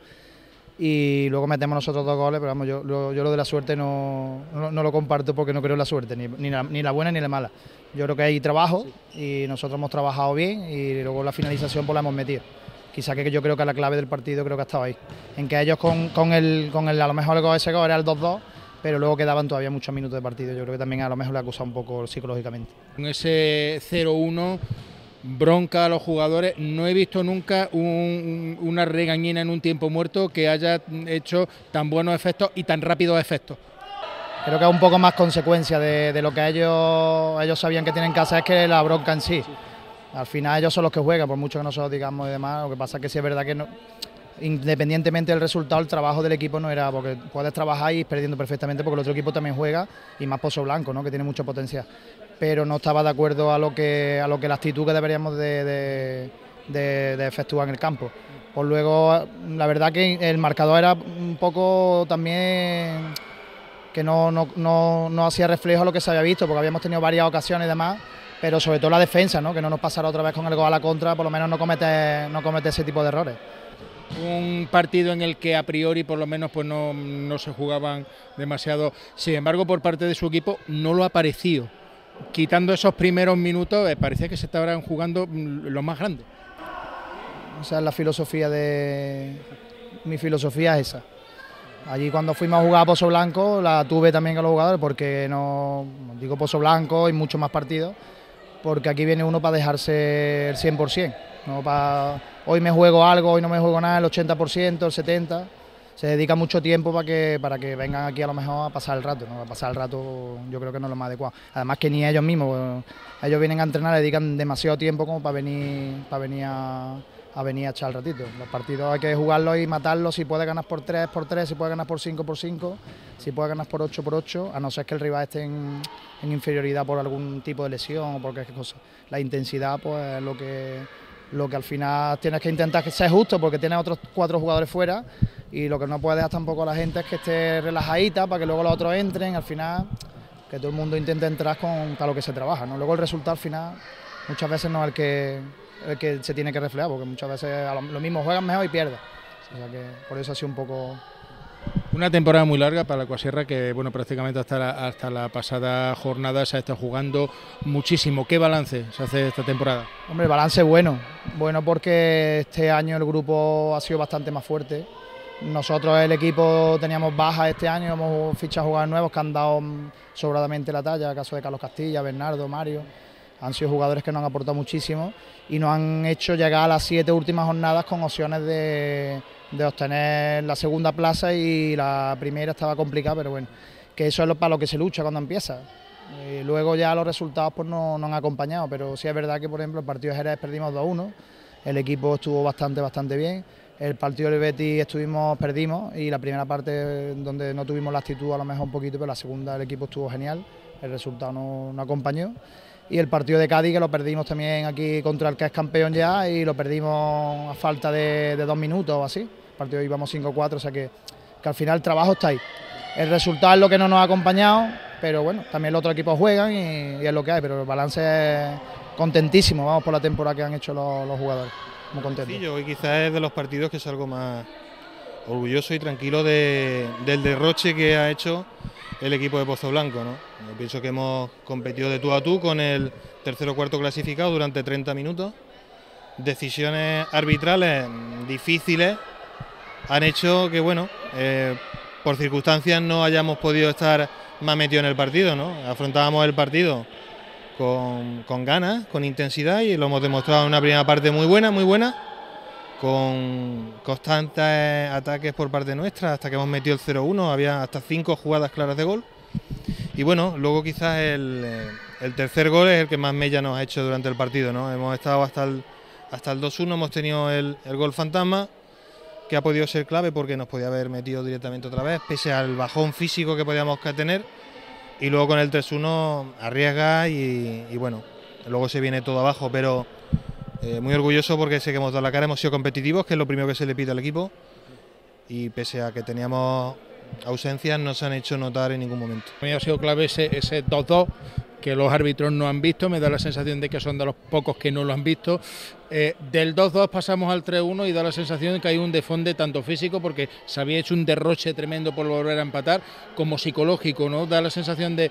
y luego metemos nosotros dos goles, pero vamos, yo, lo, de la suerte no, lo comparto porque no creo en la suerte, ni, la, buena ni la mala. Yo creo que hay trabajo y nosotros hemos trabajado bien y luego la finalización pues la hemos metido. Quizá que yo creo que la clave del partido creo que ha estado ahí, en que ellos con, con, el, a lo mejor el gol ese gol era el 2-2, pero luego quedaban todavía muchos minutos de partido. Yo creo que también a lo mejor le ha acusado un poco psicológicamente. Con ese 0-1 bronca a los jugadores. No he visto nunca una regañina en un tiempo muerto que haya hecho tan buenos efectos y tan rápidos efectos. Creo que es un poco más consecuencia de, lo que ellos, ellos sabían que tienen que hacer, es que la bronca en sí. Al final ellos son los que juegan, por mucho que nosotros digamos y demás. Lo que pasa es que sí es verdad que no, independientemente del resultado, el trabajo del equipo no era, porque puedes trabajar y ir perdiendo perfectamente, porque el otro equipo también juega, y más Pozo Blanco, ¿no? que tiene mucho potencial pero no estaba de acuerdo a lo que, a lo que la actitud que deberíamos de, de, efectuar en el campo. Pues luego, la verdad que el marcador era un poco también que no, no, no, no hacía reflejo a lo que se había visto, porque habíamos tenido varias ocasiones y demás, pero sobre todo la defensa, ¿no? que no nos pasara otra vez con el gol a la contra, por lo menos no comete, no comete ese tipo de errores. Un partido en el que a priori por lo menos pues no, no se jugaban demasiado, sin embargo por parte de su equipo no lo ha parecido quitando esos primeros minutos, eh, parecía parece que se estaban jugando mm, los más grandes. O sea, la filosofía de. Mi filosofía es esa. Allí cuando fuimos a jugar a Pozo Blanco la tuve también con los jugadores porque no digo Pozo Blanco y muchos más partidos, porque aquí viene uno para dejarse el 100%, no para hoy me juego algo, hoy no me juego nada, el 80%, el 70% se dedica mucho tiempo para que, para que vengan aquí a lo mejor a pasar el rato, ¿no? A pasar el rato yo creo que no es lo más adecuado. Además que ni ellos mismos, ellos vienen a entrenar, dedican demasiado tiempo como para venir, para venir a, venir echar el ratito. Los partidos hay que jugarlos y matarlos, si puede ganar por 3, por 3, si puede ganar por 5, por 5, si puede ganar por 8, por 8, a no ser que el rival esté en, inferioridad por algún tipo de lesión o por qué cosa. La intensidad pues es lo que lo que al final tienes que intentar que sea justo porque tienes otros cuatro jugadores fuera y lo que no puedes dejar tampoco a la gente es que esté relajadita para que luego los otros entren, al final que todo el mundo intente entrar con para lo que se trabaja, ¿no? Luego el resultado al final muchas veces no es el que, se tiene que reflejar porque muchas veces lo, mismo juegan mejor y pierden. O sea que por eso ha sido un poco una temporada muy larga para la Cuasierra que, bueno, prácticamente hasta la, hasta la pasada jornada se ha estado jugando muchísimo. ¿Qué balance se hace esta temporada? Hombre, balance bueno. Bueno porque este año el grupo ha sido bastante más fuerte. Nosotros, el equipo, teníamos bajas este año, hemos fichado jugadores nuevos que han dado sobradamente la talla, el caso de Carlos Castilla, Bernardo, Mario. Han sido jugadores que nos han aportado muchísimo y nos han hecho llegar a las siete últimas jornadas con opciones de de obtener la segunda plaza y la primera estaba complicada, pero bueno, que eso es lo, para lo que se lucha cuando empieza. Y eh, luego ya los resultados pues no, han acompañado, pero sí es verdad que por ejemplo el partido de Jerez perdimos 2-1, el equipo estuvo bastante, bastante bien. El partido de Betis estuvimos, perdimos y la primera parte donde no tuvimos la actitud a lo mejor un poquito, pero la segunda el equipo estuvo genial, el resultado no, acompañó y el partido de Cádiz que lo perdimos también aquí contra el que es campeón ya y lo perdimos a falta de dos minutos o así partido de hoy vamos 5-4, o sea que, al final el trabajo está ahí. El resultado es lo que no nos ha acompañado, pero bueno, también el otro equipo juegan y, es lo que hay, pero el balance es contentísimo, vamos por la temporada que han hecho los, jugadores, muy contentos. Sí, hoy quizás es de los partidos que es algo más orgulloso y tranquilo del derroche que ha hecho el equipo de Pozo Blanco. pienso que hemos competido de tú a tú con el tercero o cuarto clasificado durante 30 minutos. Decisiones arbitrales difíciles han hecho que, bueno, eh, por circunstancias no hayamos podido estar más metidos en el partido, ¿no? Afrontábamos el partido con, ganas, con intensidad y lo hemos demostrado en una primera parte muy buena, muy buena, con constantes ataques por parte nuestra, hasta que hemos metido el 0-1, había hasta cinco jugadas claras de gol. Y bueno, luego quizás eh, el, tercer gol es el que más mella nos ha hecho durante el partido, ¿no? Hemos estado hasta el, hasta el 2-1, hemos tenido el gol fantasma, que ha podido ser clave porque nos podía haber metido directamente otra vez, pese al bajón físico que podíamos tener. Y luego con el 3-1 arriesga y, bueno, luego se viene todo abajo, pero eh, muy orgulloso porque sé que hemos dado la cara, hemos sido competitivos, que es lo primero que se le pide al equipo. Y pese a que teníamos ausencias, no se han hecho notar en ningún momento. Ha sido clave ese 2-2 que los árbitros no han visto, me da la sensación de que son de los pocos que no lo han visto. Eh, del 2-2 pasamos al 3-1 y da la sensación de que hay un defonde tanto físico, porque se había hecho un derroche tremendo por volver a empatar, como psicológico, ¿no? Da la sensación de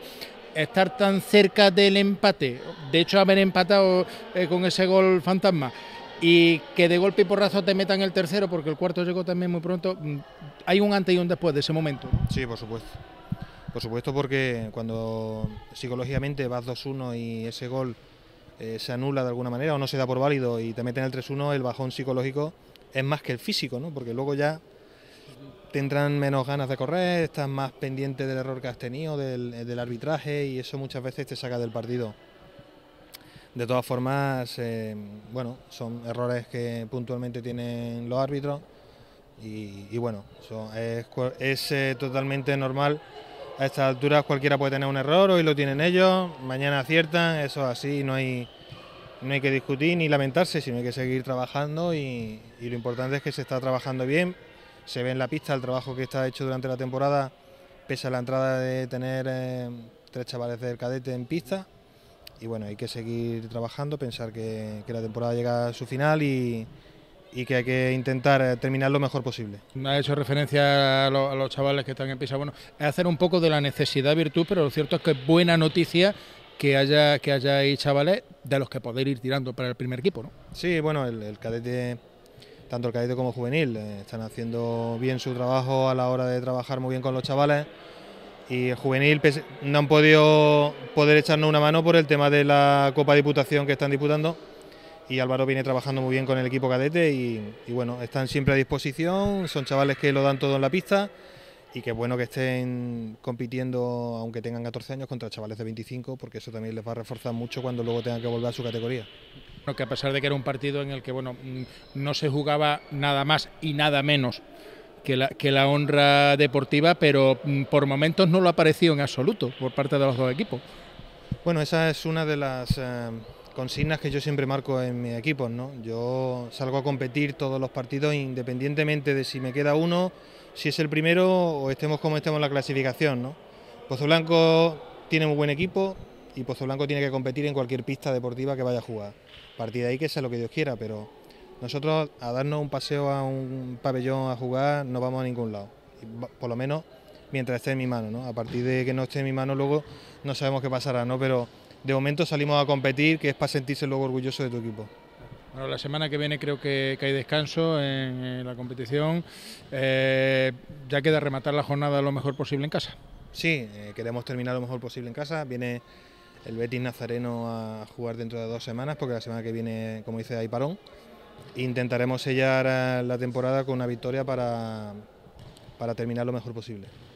estar tan cerca del empate, de hecho haber empatado eh, con ese gol fantasma y que de golpe y porrazo te metan el tercero porque el cuarto llegó también muy pronto. Mm, hay un antes y un después de ese momento. Sí, por supuesto. Por supuesto porque cuando psicológicamente vas 2-1 y ese gol eh, se anula de alguna manera o no se da por válido y te meten el 3-1, el bajón psicológico es más que el físico, ¿no? Porque luego ya tendrán menos ganas de correr, estás más pendiente del error que has tenido, del, eh, arbitraje y eso muchas veces te saca del partido. De todas formas, eh, bueno, son errores que puntualmente tienen los árbitros y, bueno, es, totalmente normal a estas alturas cualquiera puede tener un error, hoy lo tienen ellos, mañana aciertan, eso así, no hay, no hay que discutir ni lamentarse, sino hay que seguir trabajando y, lo importante es que se está trabajando bien, se ve en la pista el trabajo que está hecho durante la temporada, pese a la entrada de tener eh, tres chavales del cadete en pista, y bueno, hay que seguir trabajando, pensar que la temporada llega a su final y y que hay que intentar eh, terminar lo mejor posible. Ha hecho referencia a, los chavales que están en Pisa. Bueno, es hacer un poco de la necesidad virtud, pero lo cierto es que es buena noticia que haya que haya ahí chavales de los que poder ir tirando para el primer equipo, ¿no? Sí, bueno, el, cadete, tanto el cadete como juvenil, eh, están haciendo bien su trabajo a la hora de trabajar muy bien con los chavales y el juvenil no han podido poder echarnos una mano por el tema de la Copa Diputación que están disputando y Álvaro viene trabajando muy bien con el equipo cadete y, bueno, están siempre a disposición, son chavales que lo dan todo en la pista y que bueno que estén compitiendo, aunque tengan 14 años, contra chavales de 25, porque eso también les va a reforzar mucho cuando luego tengan que volver a su categoría. Bueno, que a pesar de que era un partido en el que bueno, mm, no se jugaba nada más y nada menos que la, que la honra deportiva, pero mm, por momentos no lo ha parecido en absoluto por parte de los dos equipos. Bueno, esa es una de las... Eh, consignas que yo siempre marco en mi equipo ¿no? Yo salgo a competir todos los partidos independientemente de si me queda uno, si es el primero o estemos como estemos en la clasificación. ¿no? Pozo Blanco tiene un buen equipo y Pozo Blanco tiene que competir en cualquier pista deportiva que vaya a jugar. A partir de ahí que sea lo que Dios quiera, pero nosotros a darnos un paseo a un pabellón a jugar no vamos a ningún lado. Por lo menos mientras esté en mi mano, ¿no? A partir de que no esté en mi mano luego no sabemos qué pasará, ¿no? Pero de momento salimos a competir, que es para sentirse luego orgulloso de tu equipo. Bueno, la semana que viene creo que, hay descanso en, la competición. Eh, ya queda rematar la jornada lo mejor posible en casa. Sí, eh, queremos terminar lo mejor posible en casa. Viene el Betis Nazareno a jugar dentro de dos semanas, porque la semana que viene, como dice, hay parón. Intentaremos sellar eh, la temporada con una victoria para, para terminar lo mejor posible.